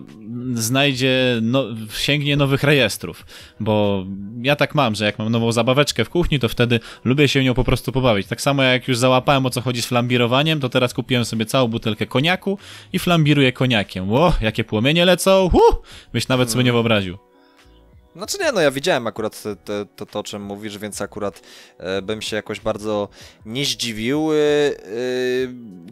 znajdzie, no, sięgnie nowych rejestrów. Bo ja tak mam, że jak mam nową zabaweczkę w kuchni, to wtedy lubię się nią po prostu pobawić. Tak samo jak już załapałem o co chodzi z flambirowaniem, to teraz kupiłem sobie całą butelkę koniaku i flambiruję koniakiem. Ło, jakie płomienie lecą! Huh! Byś nawet sobie nie wyobraził. Znaczy nie, no ja widziałem akurat to, to, to o czym mówisz, więc akurat e, bym się jakoś bardzo nie zdziwił. E, e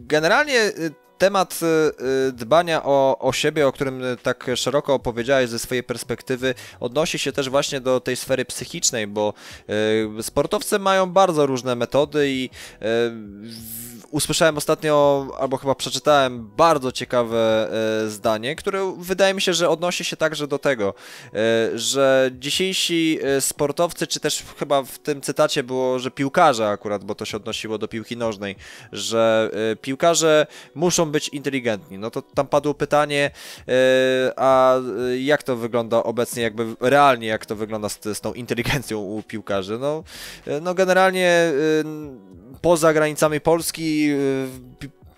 generalnie e, temat e, dbania o, o siebie, o którym tak szeroko opowiedziałeś ze swojej perspektywy, odnosi się też właśnie do tej sfery psychicznej, bo sportowcy mają bardzo różne metody i w, usłyszałem ostatnio, albo chyba przeczytałem bardzo ciekawe e, zdanie, które wydaje mi się, że odnosi się także do tego, e, że dzisiejsi e, sportowcy, czy też chyba w tym cytacie było, że piłkarze akurat, bo to się odnosiło do piłki nożnej, że piłkarze muszą być inteligentni. No to tam padło pytanie, a jak to wygląda obecnie, jakby realnie, jak to wygląda z, z tą inteligencją u piłkarzy? No, no generalnie poza granicami Polski y,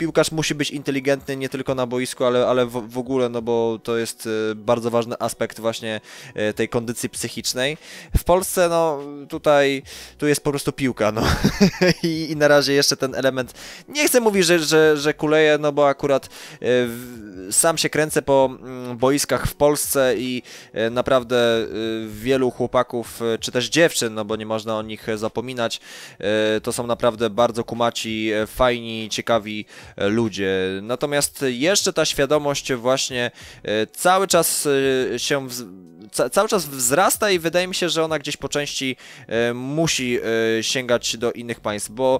piłkarz musi być inteligentny nie tylko na boisku, ale, ale w, w ogóle, no bo to jest e, bardzo ważny aspekt właśnie e, tej kondycji psychicznej. W Polsce, no tutaj, tu jest po prostu piłka, no I, i na razie jeszcze ten element, nie chcę mówić, że, że, że kuleje, no bo akurat e, sam się kręcę po mm, boiskach w Polsce i naprawdę wielu chłopaków, czy też dziewczyn, no bo nie można o nich zapominać, to są naprawdę bardzo kumaci, fajni, ciekawi E, ludzie. Natomiast jeszcze ta świadomość właśnie e, cały czas e, się cały czas wzrasta i wydaje mi się, że ona gdzieś po części musi sięgać do innych państw, bo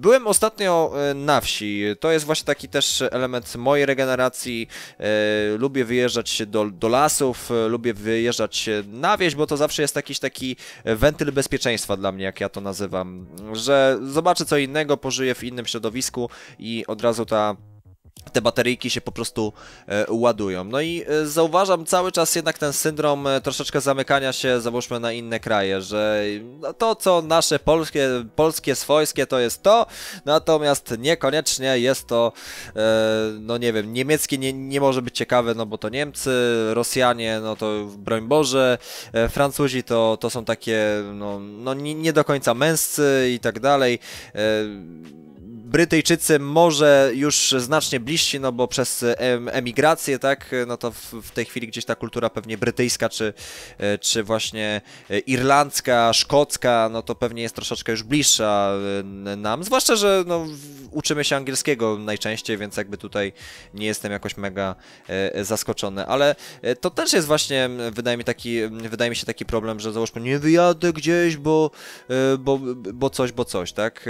Byłem ostatnio e, na wsi. To jest właśnie taki też element mojej regeneracji. E, lubię wyjeżdżać do, do lasów, e, lubię wyjeżdżać na wieś, bo to zawsze jest jakiś taki wentyl bezpieczeństwa dla mnie, jak ja to nazywam. Że zobaczę co innego, pożyję w innym środowisku i od razu ta te bateryjki się po prostu e, ładują. No i e, zauważam cały czas jednak ten syndrom e, troszeczkę zamykania się, załóżmy, na inne kraje, że no, to, co nasze polskie, polskie swojskie, to jest to, natomiast niekoniecznie jest to, no nie wiem, niemieckie nie, nie może być ciekawe, no bo to Niemcy, Rosjanie, no to broń Boże, Francuzi to, to są takie, no, no nie, nie do końca męscy i tak dalej. Brytyjczycy może już znacznie bliżsi, no bo przez emigrację, tak, no to w, w, tej chwili gdzieś ta kultura pewnie brytyjska, czy, e, czy właśnie e, irlandzka, szkocka, no to pewnie jest troszeczkę już bliższa e, nam, zwłaszcza, że no, uczymy się angielskiego najczęściej, więc jakby tutaj nie jestem jakoś mega zaskoczony, ale to też jest właśnie, wydaje mi, taki, wydaje mi się taki problem, że załóżmy nie wyjadę gdzieś, bo, bo, bo coś, bo coś, tak,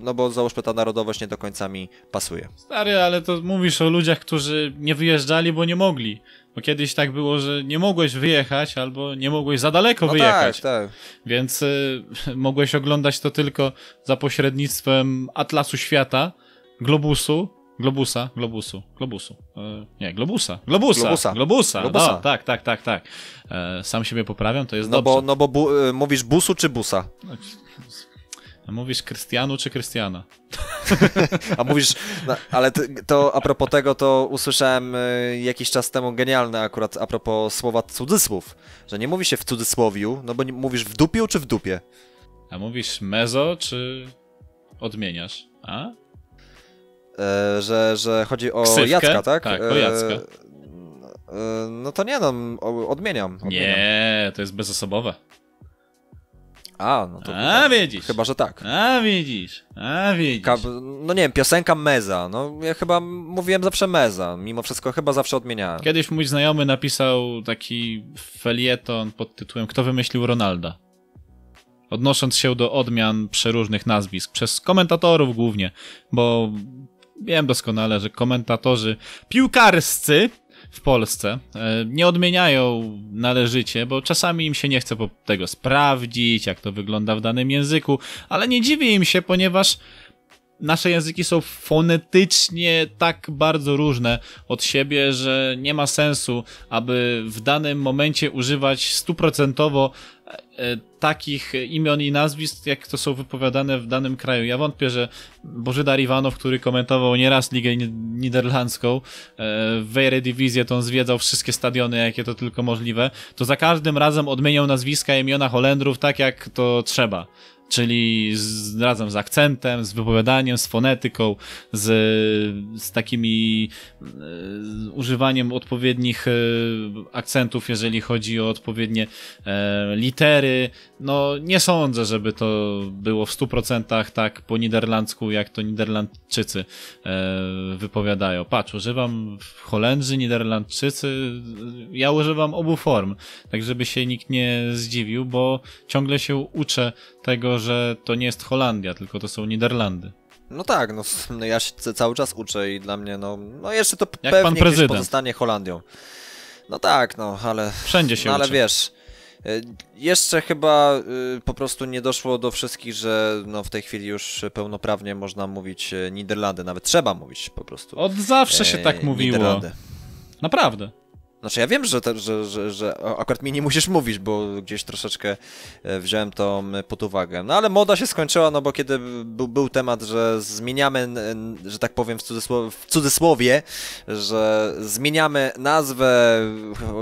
no bo załóżmy ta narodowość nie do końca mi pasuje. Stary, ale to mówisz o ludziach, którzy nie wyjeżdżali, bo nie mogli. Bo kiedyś tak było, że nie mogłeś wyjechać albo nie mogłeś za daleko no tak, wyjechać. Tak, tak. Więc y, mogłeś oglądać to tylko za pośrednictwem Atlasu Świata, Globusu, Globusa, Globusu, Globusu. E, nie, Globusa. Globusa. Globusa. Globusa. No, Globusa. No, tak, tak, tak, tak. E, sam siebie poprawiam, to jest no dobrze. Bo, no bo bu, y, mówisz busu czy busa? No, a mówisz Krystianu czy Krystiana? A mówisz, no, ale to a propos tego, to usłyszałem y, jakiś czas temu genialne akurat a propos słowa cudzysłów, że nie mówi się w cudzysłowiu, no bo nie, mówisz w dupiu czy w dupie? A mówisz mezo czy odmieniasz? A? E, że, że chodzi o Ksywkę? Jacka, tak? Tak, o e, Jacka. E, no to nie, no, odmieniam, odmieniam. Nie, to jest bezosobowe. A, no to. A, widzisz. Chyba, że tak. A, widzisz. A, widzisz. Ka no nie wiem, piosenka Meza. No ja chyba mówiłem zawsze Meza. Mimo wszystko chyba zawsze odmieniałem. Kiedyś mój znajomy napisał taki felieton pod tytułem Kto wymyślił Ronalda? Odnosząc się do odmian przeróżnych nazwisk, przez komentatorów głównie, bo wiem doskonale, że komentatorzy piłkarscy w Polsce. E, nie odmieniają należycie, bo czasami im się nie chce tego sprawdzić, jak to wygląda w danym języku, ale nie dziwię im się, ponieważ nasze języki są fonetycznie tak bardzo różne od siebie, że nie ma sensu, aby w danym momencie używać stuprocentowo e, E, takich imion i nazwisk, jak to są wypowiadane w danym kraju. Ja wątpię, że Bożydar Iwanow, który komentował nieraz Ligę Niderlandzką, e, w Eredivisie to on zwiedzał wszystkie stadiony, jakie to tylko możliwe, to za każdym razem odmieniał nazwiska imiona Holendrów tak, jak to trzeba czyli z, razem z akcentem, z wypowiadaniem, z fonetyką, z, z takimi z e, używaniem odpowiednich e, akcentów, jeżeli chodzi o odpowiednie e, litery. No nie sądzę, żeby to było w 100% tak po niderlandzku, jak to Niderlandczycy e, wypowiadają. Patrz, używam Holendrzy, Niderlandczycy, e, ja używam obu form, tak żeby się nikt nie zdziwił, bo ciągle się uczę tego, że to nie jest Holandia, tylko to są Niderlandy. No tak, no, no ja się cały czas uczę i dla mnie, no, no jeszcze to Jak pewnie gdzieś pozostanie Holandią. No tak, no, ale... Wszędzie się no, ale uczy. wiesz... Y, jeszcze chyba y, po prostu nie doszło do wszystkich, że no, w tej chwili już pełnoprawnie można mówić y, Niderlandy, nawet trzeba mówić po prostu. Od zawsze się tak mówiło. Niderlandy. Naprawdę. Znaczy ja wiem, że, te, że, że, że akurat mi nie musisz mówić, bo gdzieś troszeczkę e, wziąłem to e, pod uwagę. No ale moda się skończyła, no bo kiedy był, był temat, że zmieniamy, że tak powiem w cudzysłowie, w cudzysłowie, że zmieniamy nazwę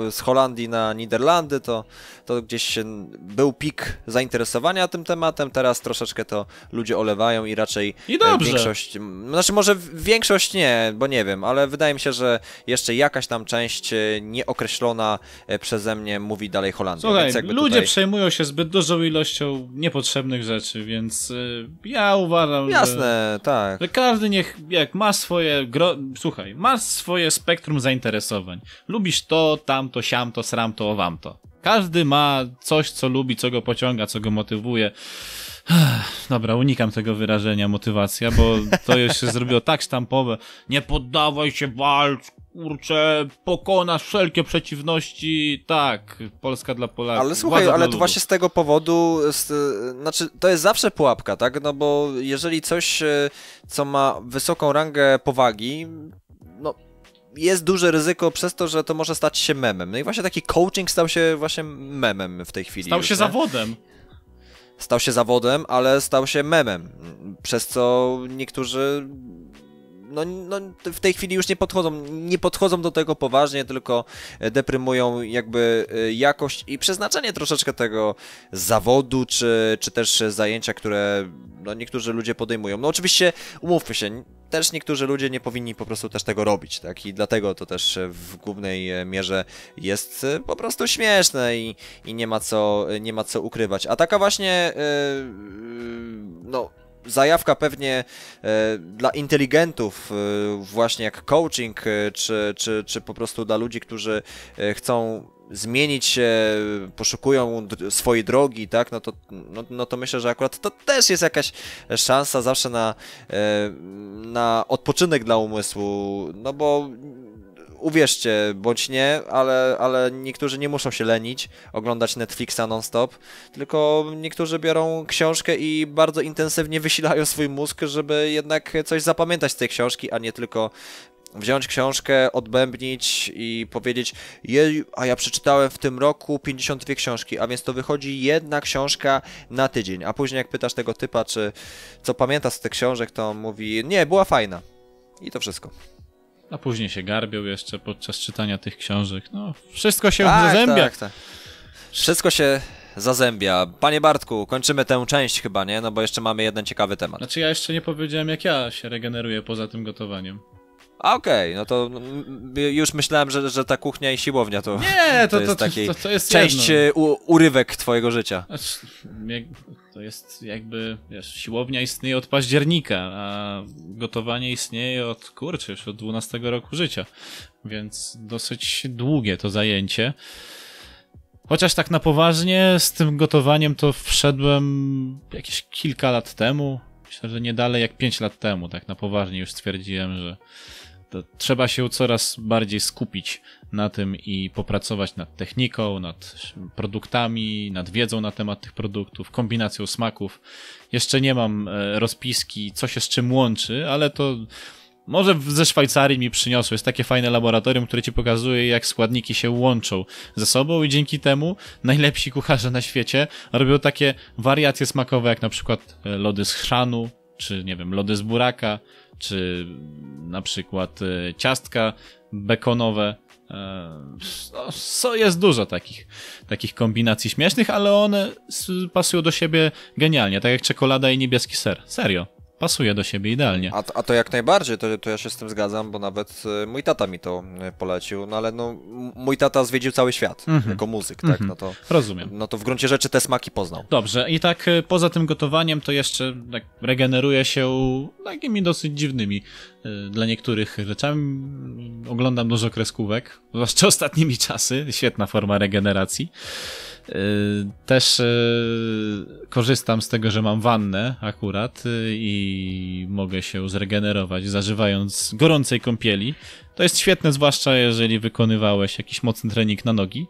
e, z Holandii na Niderlandy, to, to gdzieś był pik zainteresowania tym tematem, teraz troszeczkę to ludzie olewają i raczej I dobrze. większość, znaczy może większość nie, bo nie wiem, ale wydaje mi się, że jeszcze jakaś tam część nieokreślona e, przeze mnie mówi dalej Holandia. Słuchaj, ludzie tutaj... przejmują się zbyt dużą ilością niepotrzebnych rzeczy, więc e, ja uważam, Jasne, że, tak. że każdy niech, jak ma swoje, gro... słuchaj, ma swoje spektrum zainteresowań. Lubisz to, tamto, siamto, sramto, owamto. Każdy ma coś, co lubi, co go pociąga, co go motywuje. Dobra, unikam tego wyrażenia motywacja, bo to już się zrobiło tak sztampowe. Nie poddawaj się, walcz, kurczę, pokona wszelkie przeciwności, tak, Polska dla Polaków. Ale słuchaj, ale to właśnie z tego powodu, z, y, znaczy to jest zawsze pułapka, tak, no bo jeżeli coś, y, co ma wysoką rangę powagi, no jest duże ryzyko przez to, że to może stać się memem. No i właśnie taki coaching stał się właśnie memem w tej chwili. Stał już, się nie? zawodem stał się zawodem, ale stał się memem, przez co niektórzy no, no, w tej chwili już nie podchodzą, nie podchodzą do tego poważnie, tylko e, deprymują jakby e, jakość i przeznaczenie troszeczkę tego zawodu, czy, czy też zajęcia, które no, niektórzy ludzie podejmują. No oczywiście, umówmy się, też niektórzy ludzie nie powinni po prostu też tego robić, tak? I dlatego to też w głównej e, mierze jest po prostu śmieszne i, i nie, ma co, nie ma co ukrywać. A taka właśnie, yy, no, zajawka pewnie e, dla inteligentów, e, właśnie jak coaching, e, czy, czy, czy po prostu dla ludzi, którzy chcą zmienić się, poszukują swojej drogi, tak, no to, no, no, to myślę, że akurat to też jest jakaś szansa zawsze na, na odpoczynek dla umysłu, no bo uwierzcie bądź nie, ale, ale niektórzy nie muszą się lenić, oglądać Netflixa non-stop, tylko niektórzy biorą książkę i bardzo intensywnie wysilają swój mózg, żeby jednak coś zapamiętać z tej książki, a nie tylko wziąć książkę, odbębnić i powiedzieć, jej, a ja przeczytałem w tym roku 52 książki, a więc to wychodzi jedna książka na tydzień. A później jak pytasz tego typa, czy co pamiętasz z tych książek, to on mówi, nie, była fajna. I to wszystko a później się garbią jeszcze podczas czytania tych książek. No, wszystko się tak, tak zazębia. Tak, tak. Wszystko się zazębia. Panie Bartku, kończymy tę część chyba, nie? No bo jeszcze mamy jeden ciekawy temat. Znaczy ja jeszcze nie powiedziałem, jak ja się regeneruję poza tym gotowaniem okej, okay, no to już myślałem, że, że ta kuchnia i siłownia to, nie, to, to jest taki to, to jest część e, u, urywek twojego życia. Znaczy, to jest jakby, wiesz, siłownia istnieje od października, a gotowanie istnieje od, kurczę, już od 12 roku życia, więc dosyć długie to zajęcie. Chociaż tak na poważnie z tym gotowaniem to wszedłem jakieś kilka lat temu, myślę, że nie dalej jak 5 lat temu, tak na poważnie już stwierdziłem, że trzeba się coraz bardziej skupić na tym i popracować nad techniką, nad produktami, nad wiedzą na temat tych produktów, kombinacją smaków. Jeszcze nie mam e, rozpiski, co się z czym łączy, ale to może ze Szwajcarii mi przyniosło. Jest takie fajne laboratorium, które ci pokazuje, jak składniki się łączą ze sobą i dzięki temu najlepsi kucharze na świecie robią takie wariacje smakowe, jak na przykład e, lody z chrzanu, czy nie wiem, lody z buraka, czy na przykład e, ciastka bekonowe. E, no, so jest dużo takich, takich kombinacji śmiesznych, ale one pasują do siebie genialnie, tak jak czekolada i niebieski ser. Serio pasuje do siebie idealnie. A, a to jak najbardziej, to, to, ja się z tym zgadzam, bo nawet e, mój tata mi to e, polecił, no ale no, mój tata zwiedził cały świat mm -hmm. jako muzyk, mm -hmm. tak? Mhm. No to, Rozumiem. No to w gruncie rzeczy te smaki poznał. Dobrze, i tak e, poza tym gotowaniem to jeszcze tak regeneruje się takimi dosyć dziwnymi dla niektórych rzeczami. Oglądam dużo kreskówek, zwłaszcza ostatnimi czasy, świetna forma regeneracji. Y, też y, korzystam z tego, że mam wannę akurat y, i mogę się zregenerować zażywając gorącej kąpieli. To jest świetne, zwłaszcza jeżeli wykonywałeś jakiś mocny trening na nogi.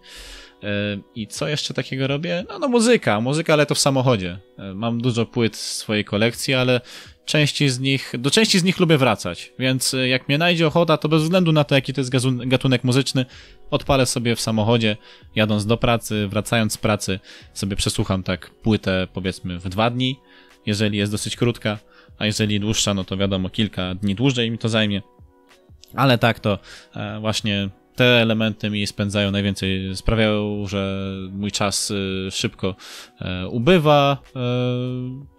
I co jeszcze takiego robię? No, no muzyka, muzyka, ale to w samochodzie. Mam dużo płyt w swojej kolekcji, ale części z nich, do części z nich lubię wracać, więc y, jak mnie najdzie ochota, to bez względu na to, jaki to jest gatunek muzyczny, odpalę sobie w samochodzie, jadąc do pracy, wracając z pracy, sobie przesłucham tak płytę powiedzmy w dwa dni, jeżeli jest dosyć krótka, a jeżeli dłuższa, no to wiadomo, kilka dni dłużej mi to zajmie. Ale tak to e, właśnie te elementy mi spędzają najwięcej, sprawiają, że mój czas y, szybko e, ubywa, e,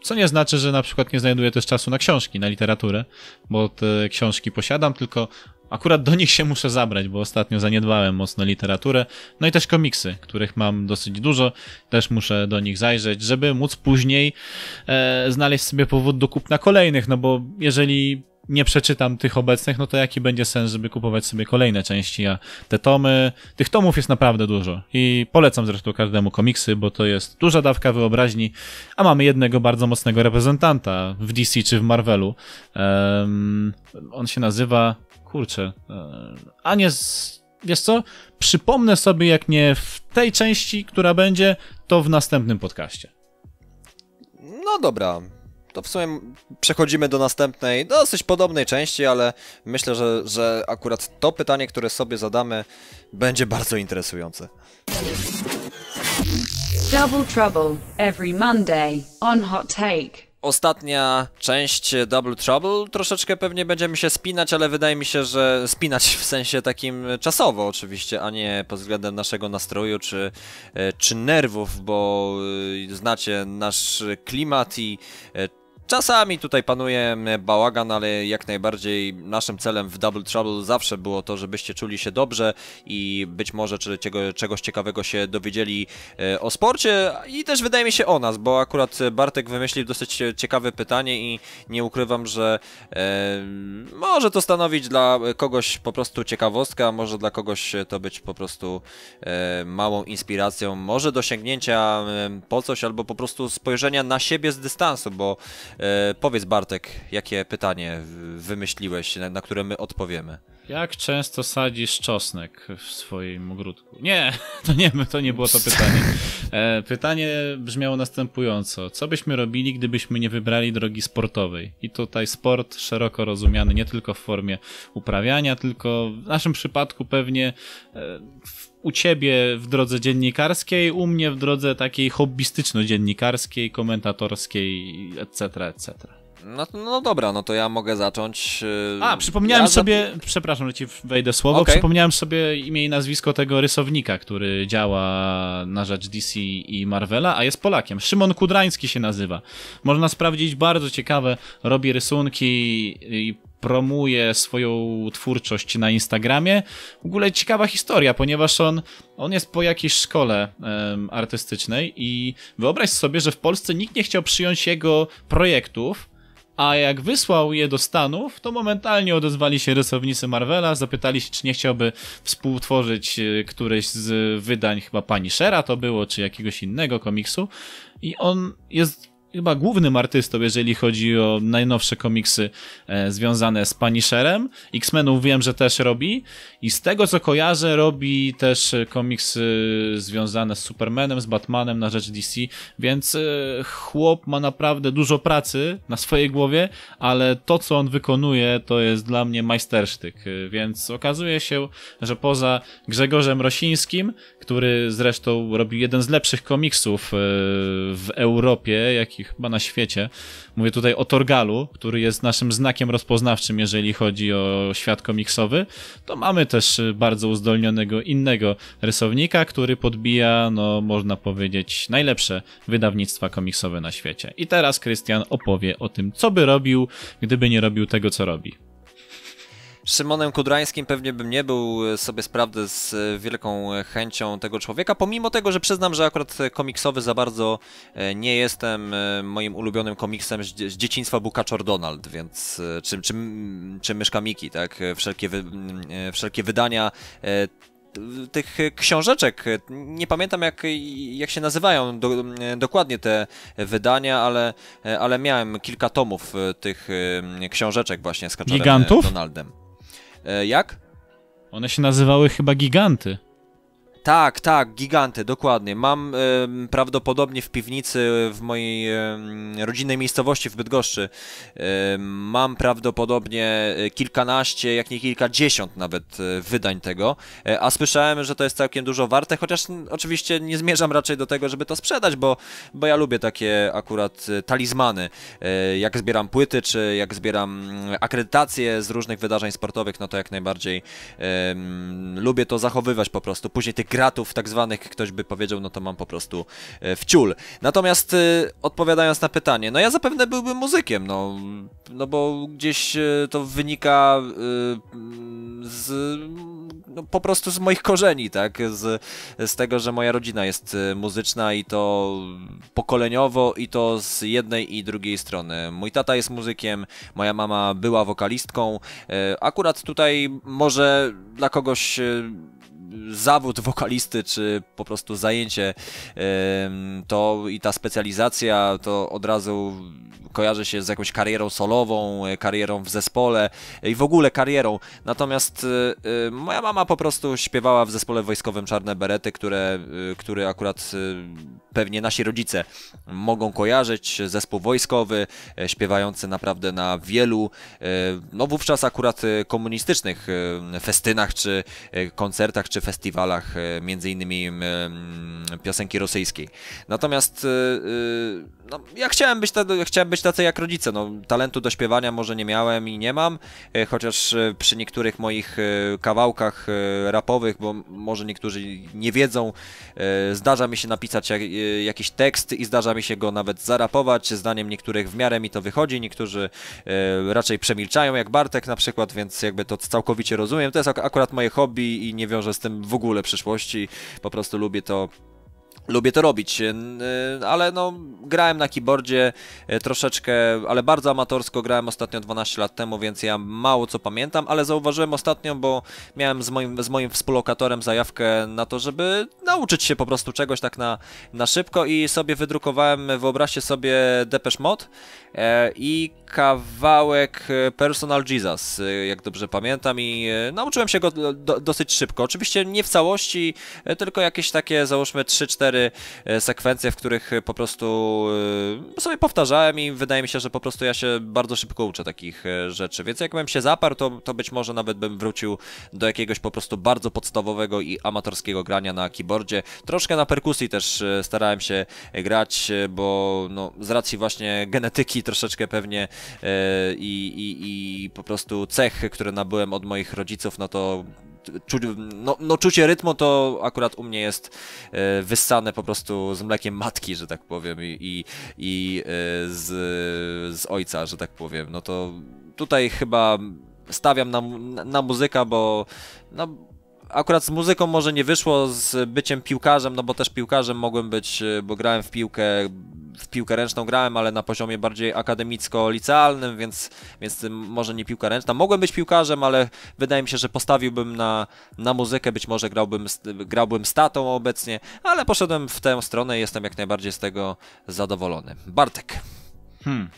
co nie znaczy, że na przykład nie znajduję też czasu na książki, na literaturę, bo te książki posiadam, tylko akurat do nich się muszę zabrać, bo ostatnio zaniedbałem mocno literaturę, no i też komiksy, których mam dosyć dużo, też muszę do nich zajrzeć, żeby móc później e, znaleźć sobie powód do kupna kolejnych, no bo jeżeli nie przeczytam tych obecnych, no to jaki będzie sens, żeby kupować sobie kolejne części, a te tomy, tych tomów jest naprawdę dużo i polecam zresztą każdemu komiksy, bo to jest duża dawka wyobraźni, a mamy jednego bardzo mocnego reprezentanta w DC czy w Marvelu. Um, on się nazywa, kurczę, e, a nie z... Wiesz co? Przypomnę sobie, jak nie w tej części, która będzie, to w następnym podcaście. No dobra, to w sumie przechodzimy do następnej, dosyć podobnej części, ale myślę, że, że akurat to pytanie, które sobie zadamy, będzie bardzo interesujące. Double Trouble every Monday on Hot Take. Ostatnia część Double Trouble. Troszeczkę pewnie będziemy się spinać, ale wydaje mi się, że spinać w sensie takim czasowo oczywiście, a nie pod względem naszego nastroju czy, e, czy nerwów, bo e, znacie nasz klimat i e, Czasami tutaj panuje bałagan, ale jak najbardziej naszym celem w Double Trouble zawsze było to, żebyście czuli się dobrze i być może czegoś ciekawego się dowiedzieli e, o sporcie i też wydaje mi się o nas, bo akurat Bartek wymyślił dosyć ciekawe pytanie i nie ukrywam, że e, może to stanowić dla kogoś po prostu ciekawostkę, a może dla kogoś to być po prostu e, małą inspiracją, może dosięgnięcia po coś albo po prostu spojrzenia na siebie z dystansu, bo E, powiedz Bartek, jakie pytanie wymyśliłeś, na, na które my odpowiemy? Jak często sadzisz czosnek w swoim ogródku? Nie, to nie, to nie było to pytanie. E, pytanie brzmiało następująco. Co byśmy robili, gdybyśmy nie wybrali drogi sportowej? I tutaj sport szeroko rozumiany, nie tylko w formie uprawiania, tylko w naszym przypadku pewnie e, u ciebie w drodze dziennikarskiej, u mnie w drodze takiej hobbystyczno-dziennikarskiej, komentatorskiej, etc., etc. No, no dobra, no to ja mogę zacząć. Y, a, przypomniałem ja sobie, za... przepraszam, że ci wejdę słowo, okay. przypomniałem sobie imię i nazwisko tego rysownika, który działa na rzecz DC i Marvela, a jest Polakiem. Szymon Kudrański się nazywa. Można sprawdzić, bardzo ciekawe, robi rysunki i promuje swoją twórczość na Instagramie. W ogóle ciekawa historia, ponieważ on, on jest po jakiejś szkole um, artystycznej i wyobraź sobie, że w Polsce nikt nie chciał przyjąć jego projektów, a jak wysłał je do Stanów, to momentalnie odezwali się rysownicy Marvela, zapytali się, czy nie chciałby współtworzyć e, któreś z wydań chyba pani Shera to było, czy jakiegoś innego komiksu. I on jest chyba głównym artystą, jeżeli chodzi o najnowsze komiksy e, związane z Punisherem. X-Menów wiem, że też robi i z tego co kojarzę, robi też e, komiksy związane z Supermanem, z Batmanem na rzecz DC, więc e, chłop ma naprawdę dużo pracy na swojej głowie, ale to co on wykonuje to jest dla mnie majstersztyk, e, więc okazuje się, że poza Grzegorzem Rosińskim, który zresztą robi jeden z lepszych komiksów e, w Europie, jaki wszystkich chyba na świecie. Mówię tutaj o Torgalu, który jest naszym znakiem rozpoznawczym, jeżeli chodzi o świat komiksowy. To mamy też y, bardzo uzdolnionego innego rysownika, który podbija, no można powiedzieć, najlepsze wydawnictwa komiksowe na świecie. I teraz Krystian opowie o tym, co by robił, gdyby nie robił tego, co robi. Szymonem Kudrańskim pewnie bym nie był e, sobie sprawdzę z e, wielką chęcią tego człowieka, pomimo tego, że przyznam, że akurat komiksowy za bardzo e, nie jestem moim ulubionym komiksem z dzieciństwa był Kaczor Donald, więc czy, czy, czy Myszka Miki, tak? Wszelkie, wy, wszelkie wydania tych książeczek. Nie pamiętam jak, jak się nazywają do, dokładnie te wydania, ale, ale miałem kilka tomów tych książeczek właśnie z Kaczorem Gigantów? Donaldem. E, jak? One się nazywały chyba Giganty. Tak, tak, giganty, dokładnie. Mam y, prawdopodobnie w piwnicy w mojej y, rodzinnej miejscowości w Bydgoszczy. Y, mam prawdopodobnie e, kilkanaście, jak nie kilkadziesiąt nawet e, wydań tego. E, a słyszałem, że to jest całkiem dużo warte, chociaż oczywiście nie zmierzam raczej do tego, żeby to sprzedać, bo, bo ja lubię takie akurat talizmany. jak zbieram płyty, czy jak zbieram mm, akredytacje z różnych wydarzeń sportowych, no to jak najbardziej lubię to zachowywać po prostu. Później tych gratów tak zwanych, ktoś by powiedział, no to mam po prostu e, wciul. Natomiast e, odpowiadając na pytanie, no ja zapewne byłbym muzykiem, no, no bo gdzieś e, to wynika z, no, po prostu z moich korzeni, tak, z, z tego, że moja rodzina jest muzyczna i to pokoleniowo i to z jednej i drugiej strony. Mój tata jest muzykiem, moja mama była wokalistką. Akurat tutaj może dla kogoś zawód wokalisty, czy po prostu zajęcie, to i ta specjalizacja to od razu kojarzy się z jakąś karierą solową, e, karierą w zespole e, i w ogóle karierą. Natomiast e, moja mama po prostu śpiewała w zespole wojskowym Czarne Berety, które, który akurat pewnie nasi rodzice mogą kojarzyć zespół wojskowy, e, śpiewający naprawdę na wielu, e, no wówczas akurat e, komunistycznych festynach, czy koncertach, czy festiwalach, między innymi piosenki rosyjskiej. Natomiast no, ja chciałem być, ja chciałem być tacy jak rodzice, no, talentu do śpiewania może nie miałem i nie mam, chociaż przy niektórych moich kawałkach rapowych, bo może niektórzy nie wiedzą, zdarza mi się napisać Y, jakiś tekst i zdarza mi się go nawet zarapować. Zdaniem niektórych w miarę mi to wychodzi, niektórzy y, raczej przemilczają, jak Bartek na przykład, więc jakby to całkowicie rozumiem. To jest akurat moje hobby i nie wiąże z tym w ogóle przyszłości. Po prostu lubię to Lubię to robić, y, y, ale no, grałem na keyboardzie y, troszeczkę, ale bardzo amatorsko grałem ostatnio 12 lat temu, więc ja mało co pamiętam, ale zauważyłem ostatnio, bo miałem z moim, z moim współlokatorem zajawkę na to, żeby nauczyć się po prostu czegoś tak na, na szybko i sobie wydrukowałem, wyobraźcie sobie Depeche Mod e, i kawałek e, Personal Jesus, e, jak dobrze pamiętam i nauczyłem się go do, dosyć szybko. Oczywiście nie w całości, tylko jakieś takie załóżmy 3-4 cztery e, sekwencje, w których e, po prostu e, sobie powtarzałem i wydaje mi się, że po prostu ja się bardzo szybko uczę takich rzeczy, więc jakbym się zaparł, to, to być może nawet bym wrócił do jakiegoś po prostu bardzo podstawowego i amatorskiego grania na keyboardzie. Troszkę na perkusji też starałem się grać, bo no, z racji właśnie genetyki troszeczkę pewnie i, i, i po prostu cech, które nabyłem od moich rodziców, no to no, no, czucie rytmu to akurat u mnie jest e, wyssane po prostu z mlekiem matki, że tak powiem, i, i, e, z, z ojca, że tak powiem. No to tutaj chyba stawiam na, na, na muzyka, bo no, akurat z muzyką może nie wyszło, z byciem piłkarzem, no bo też piłkarzem mogłem być, bo grałem w piłkę, w piłkę ręczną grałem, ale na poziomie bardziej akademicko-licealnym, więc, więc może nie piłka ręczna. Mogłem być piłkarzem, ale wydaje mi się, że postawiłbym na, na muzykę, być może grałbym, grałbym statą obecnie, ale poszedłem w tę stronę i jestem jak najbardziej z tego zadowolony. Bartek. Hmm.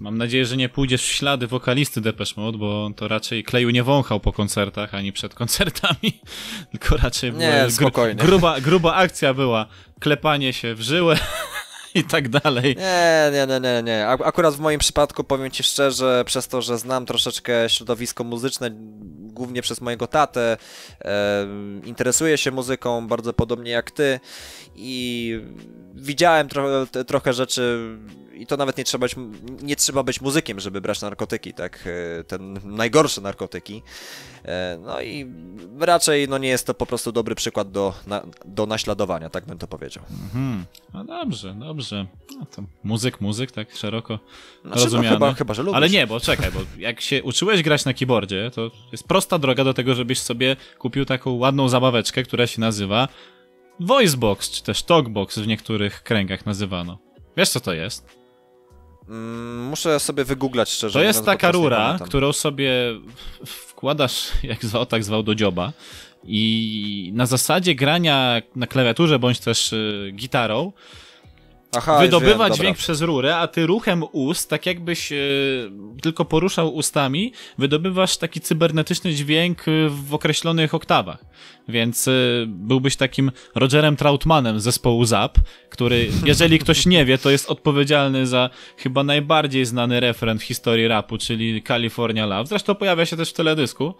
Mam nadzieję, że nie pójdziesz w ślady wokalisty Depeche Mode, bo to raczej kleju nie wąchał po koncertach ani przed koncertami, tylko raczej nie, była, gruba, gruba akcja była, klepanie się w żyłę i tak dalej. Nie, nie, nie, nie, nie. Akurat w moim przypadku powiem ci szczerze, przez to, że znam troszeczkę środowisko muzyczne, głównie przez mojego tatę, e, interesuję się muzyką bardzo podobnie jak ty i widziałem tro trochę rzeczy i to nawet nie trzeba, być, nie trzeba być muzykiem, żeby brać narkotyki, tak? E, ten najgorsze narkotyki. E, no i raczej no nie jest to po prostu dobry przykład do, na, do naśladowania, tak bym to powiedział. Mhm. No dobrze, dobrze. No to muzyk, muzyk, tak szeroko znaczy, no, rozumiany. No chyba, chyba, że lubisz. Ale nie, bo czekaj, bo jak się uczyłeś grać na keyboardzie, to jest prosta droga do tego, żebyś sobie kupił taką ładną zabaweczkę, która się nazywa Voicebox, czy też Talkbox w niektórych kręgach nazywano. Wiesz co to jest? Mm, muszę sobie wygooglać szczerze. To jest taka rura, którą sobie wkładasz, jak zwał, tak zwał, do dzioba. I na zasadzie grania na klawiaturze bądź też y, gitarą, Aha, wiem, dźwięk przez rurę, a ty ruchem ust, tak jakbyś e, tylko poruszał ustami, wydobywasz taki cybernetyczny dźwięk e, w określonych oktawach. Więc e, byłbyś takim Rogerem Trautmanem zespołu ZAP, który, jeżeli ktoś nie wie, to jest odpowiedzialny za chyba najbardziej znany referent w historii rapu, czyli California Love. Zresztą pojawia się też w teledysku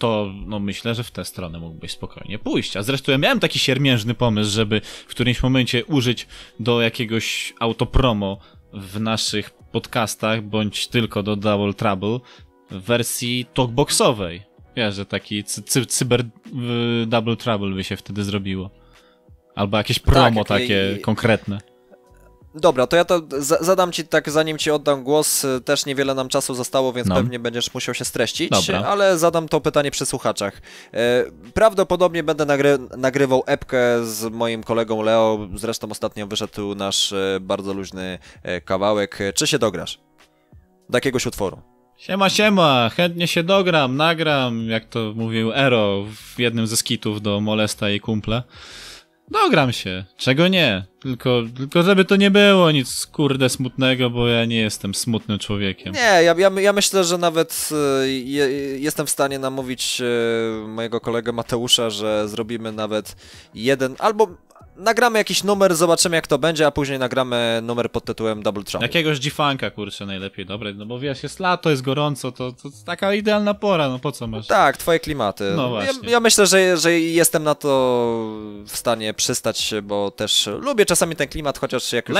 to no myślę, że w tę stronę mógłbyś spokojnie pójść. A zresztą ja miałem taki siermiężny pomysł, żeby w którymś momencie użyć do jakiegoś autopromo w naszych podcastach, bądź tylko do Double Trouble wersji talkboxowej. Wiesz, że taki cy cyber double trouble by się wtedy zrobiło. Albo jakieś tak, promo tak, takie i... konkretne. Dobra, to ja to zadam ci tak, zanim ci oddam głos, y, też niewiele nam czasu zostało, więc no. pewnie będziesz musiał się streścić, Dobra. ale zadam to pytanie przy słuchaczach. Y, prawdopodobnie będę nagry nagrywał epkę z moim kolegą Leo, zresztą ostatnio wyszedł nasz y, bardzo luźny kawałek. Czy się dograsz? Do jakiegoś utworu? Siema, siema, chętnie się dogram, nagram, jak to mówił Ero w jednym ze skitów do Molesta i kumple. Dogram się, czego nie. Tylko, tylko żeby to nie było nic kurde smutnego, bo ja nie jestem smutnym człowiekiem. Nie, ja, ja, ja myślę, że nawet y, je, jestem w stanie namówić y, mojego kolegę Mateusza, że zrobimy nawet jeden, albo nagramy jakiś numer, zobaczymy jak to będzie, a później nagramy numer pod tytułem Double Trouble. Jakiegoś g kurczę, najlepiej, dobre, no bo wiesz, jest lato, jest gorąco, to, to taka idealna pora, no po co masz? Tak, twoje klimaty. No właśnie. Ja, ja, myślę, że, że jestem na to w stanie przystać, bo też lubię czasami ten klimat, chociaż jak już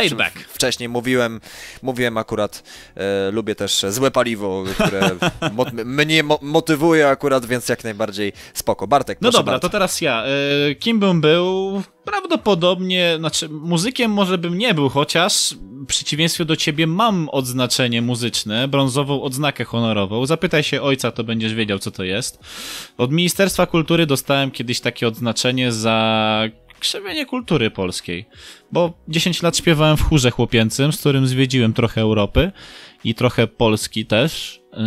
wcześniej mówiłem, mówiłem akurat, e, lubię też złe paliwo, które mo mnie mo motywuje akurat, więc jak najbardziej spoko. Bartek, No dobra, bardzo. to teraz ja. E, kim bym był... Prawdopodobnie, znaczy muzykiem może bym nie był, chociaż w przeciwieństwie do ciebie mam odznaczenie muzyczne, brązową odznakę honorową. Zapytaj się ojca, to będziesz wiedział, co to jest. Od Ministerstwa Kultury dostałem kiedyś takie odznaczenie za krzewienie kultury polskiej, bo 10 lat śpiewałem w chórze chłopięcym, z którym zwiedziłem trochę Europy i trochę Polski też. Y,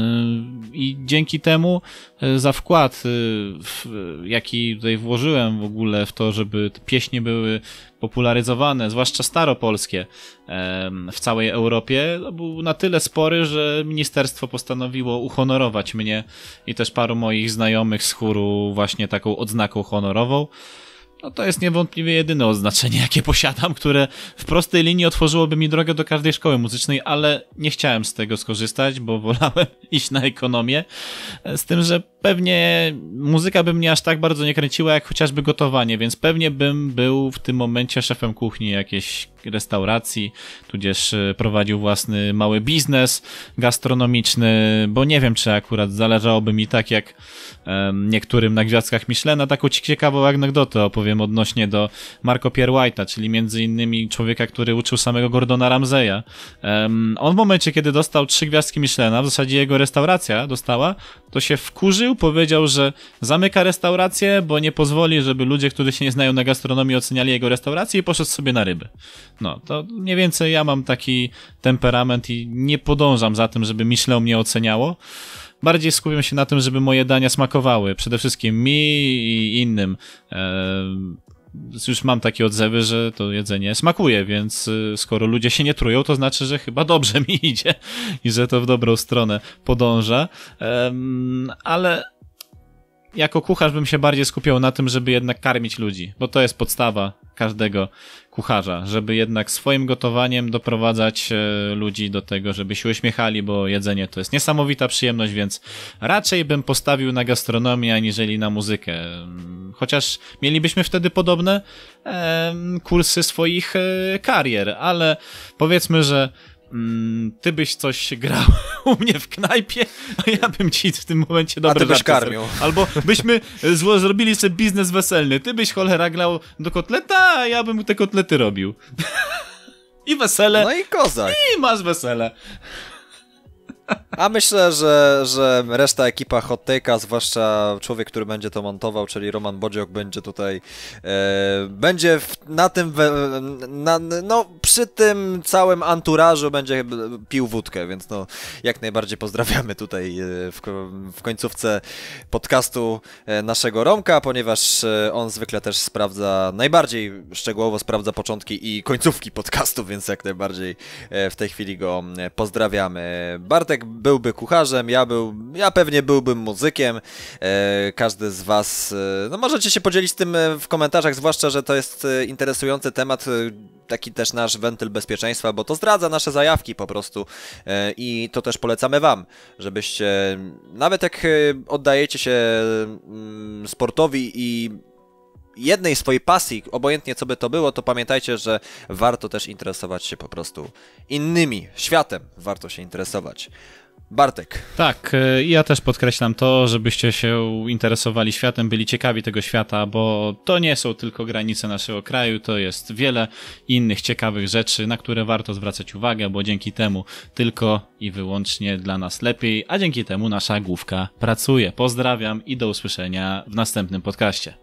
I dzięki temu y, za wkład, y, jaki tutaj włożyłem w ogóle w to, żeby te pieśni były popularyzowane, zwłaszcza staropolskie w całej Europie, no, był na tyle spory, że ministerstwo postanowiło uhonorować mnie i też paru moich znajomych z chóru właśnie taką odznaką honorową. No to jest niewątpliwie jedyne oznaczenie, jakie posiadam, które w prostej linii otworzyłoby mi drogę do każdej szkoły muzycznej, ale nie chciałem z tego skorzystać, bo wolałem iść na ekonomię. Z tym, że pewnie muzyka by mnie aż tak bardzo nie kręciła, jak chociażby gotowanie, więc pewnie bym był w tym momencie szefem kuchni jakiejś restauracji, tudzież e, prowadził własny mały biznes gastronomiczny, bo nie wiem, czy akurat zależałoby mi tak jak um, niektórym na Gwiazdkach Michelina. Taką ciekawą anegdotę opowiem odnośnie do Marco Pierwhite'a, czyli między innymi człowieka, który uczył samego Gordona Ramseya. Um, on w momencie, kiedy dostał trzy Gwiazdki Michelina, w zasadzie jego restauracja dostała, to się wkurzył, powiedział, że zamyka restaurację, bo nie pozwoli, żeby ludzie, którzy się nie znają na gastronomii, oceniali jego restaurację i poszedł sobie na ryby. No, to mniej więcej ja mam taki temperament i nie podążam za tym, żeby Michelin mnie oceniało. Bardziej skupiam się na tym, żeby moje dania smakowały, przede wszystkim mi i innym. E, już mam takie odzewy, że to jedzenie smakuje, więc y, skoro ludzie się nie trują, to znaczy, że chyba dobrze mi idzie i że to w dobrą stronę podąża. Ale jako kucharz bym się bardziej skupiał na tym, żeby jednak karmić ludzi, bo to jest podstawa każdego kucharza, żeby jednak swoim gotowaniem doprowadzać e, ludzi do tego, żeby się uśmiechali, bo jedzenie to jest niesamowita przyjemność, więc raczej bym postawił na gastronomię aniżeli na muzykę chociaż mielibyśmy wtedy podobne kursy swoich e, karier, ale powiedzmy, że mm, ty byś coś grał u mnie w knajpie, a ja bym ci w tym momencie dobry byś karmił. Albo byśmy zło zrobili sobie biznes weselny. Ty byś cholera grał do kotleta, a ja bym te kotlety robił. I wesele. No i kozak. I masz wesele. A myślę, że, że reszta ekipa Hot Take'a, zwłaszcza człowiek, który będzie to montował, czyli Roman Bodziok, będzie tutaj, e, będzie w, na tym, we, na, no przy tym całym anturażu będzie pił wódkę, więc no jak najbardziej pozdrawiamy tutaj e, w, w końcówce podcastu e, naszego Romka, ponieważ e, on zwykle też sprawdza, najbardziej szczegółowo sprawdza początki i końcówki podcastu, więc jak najbardziej w tej chwili go pozdrawiamy. Bartek byłby kucharzem, ja, był, ja pewnie byłbym muzykiem. E, każdy z Was, e, no możecie się podzielić tym e, w komentarzach, zwłaszcza, że to jest interesujący temat, taki też nasz wentyl bezpieczeństwa, bo to zdradza nasze zajawki po prostu i to też polecamy Wam, żebyście, nawet jak oddajecie się mm, sportowi i jednej swojej pasji, obojętnie co by to było, to pamiętajcie, że warto też interesować się po prostu innymi światem. Warto się interesować. Bartek. Tak, e, ja też podkreślam to, żebyście się interesowali światem, byli ciekawi tego świata, bo to nie są tylko granice naszego kraju, to jest wiele innych ciekawych rzeczy, na które warto zwracać uwagę, bo dzięki temu tylko i wyłącznie dla nas lepiej, a dzięki temu nasza główka pracuje. Pozdrawiam i do usłyszenia w następnym podcaście.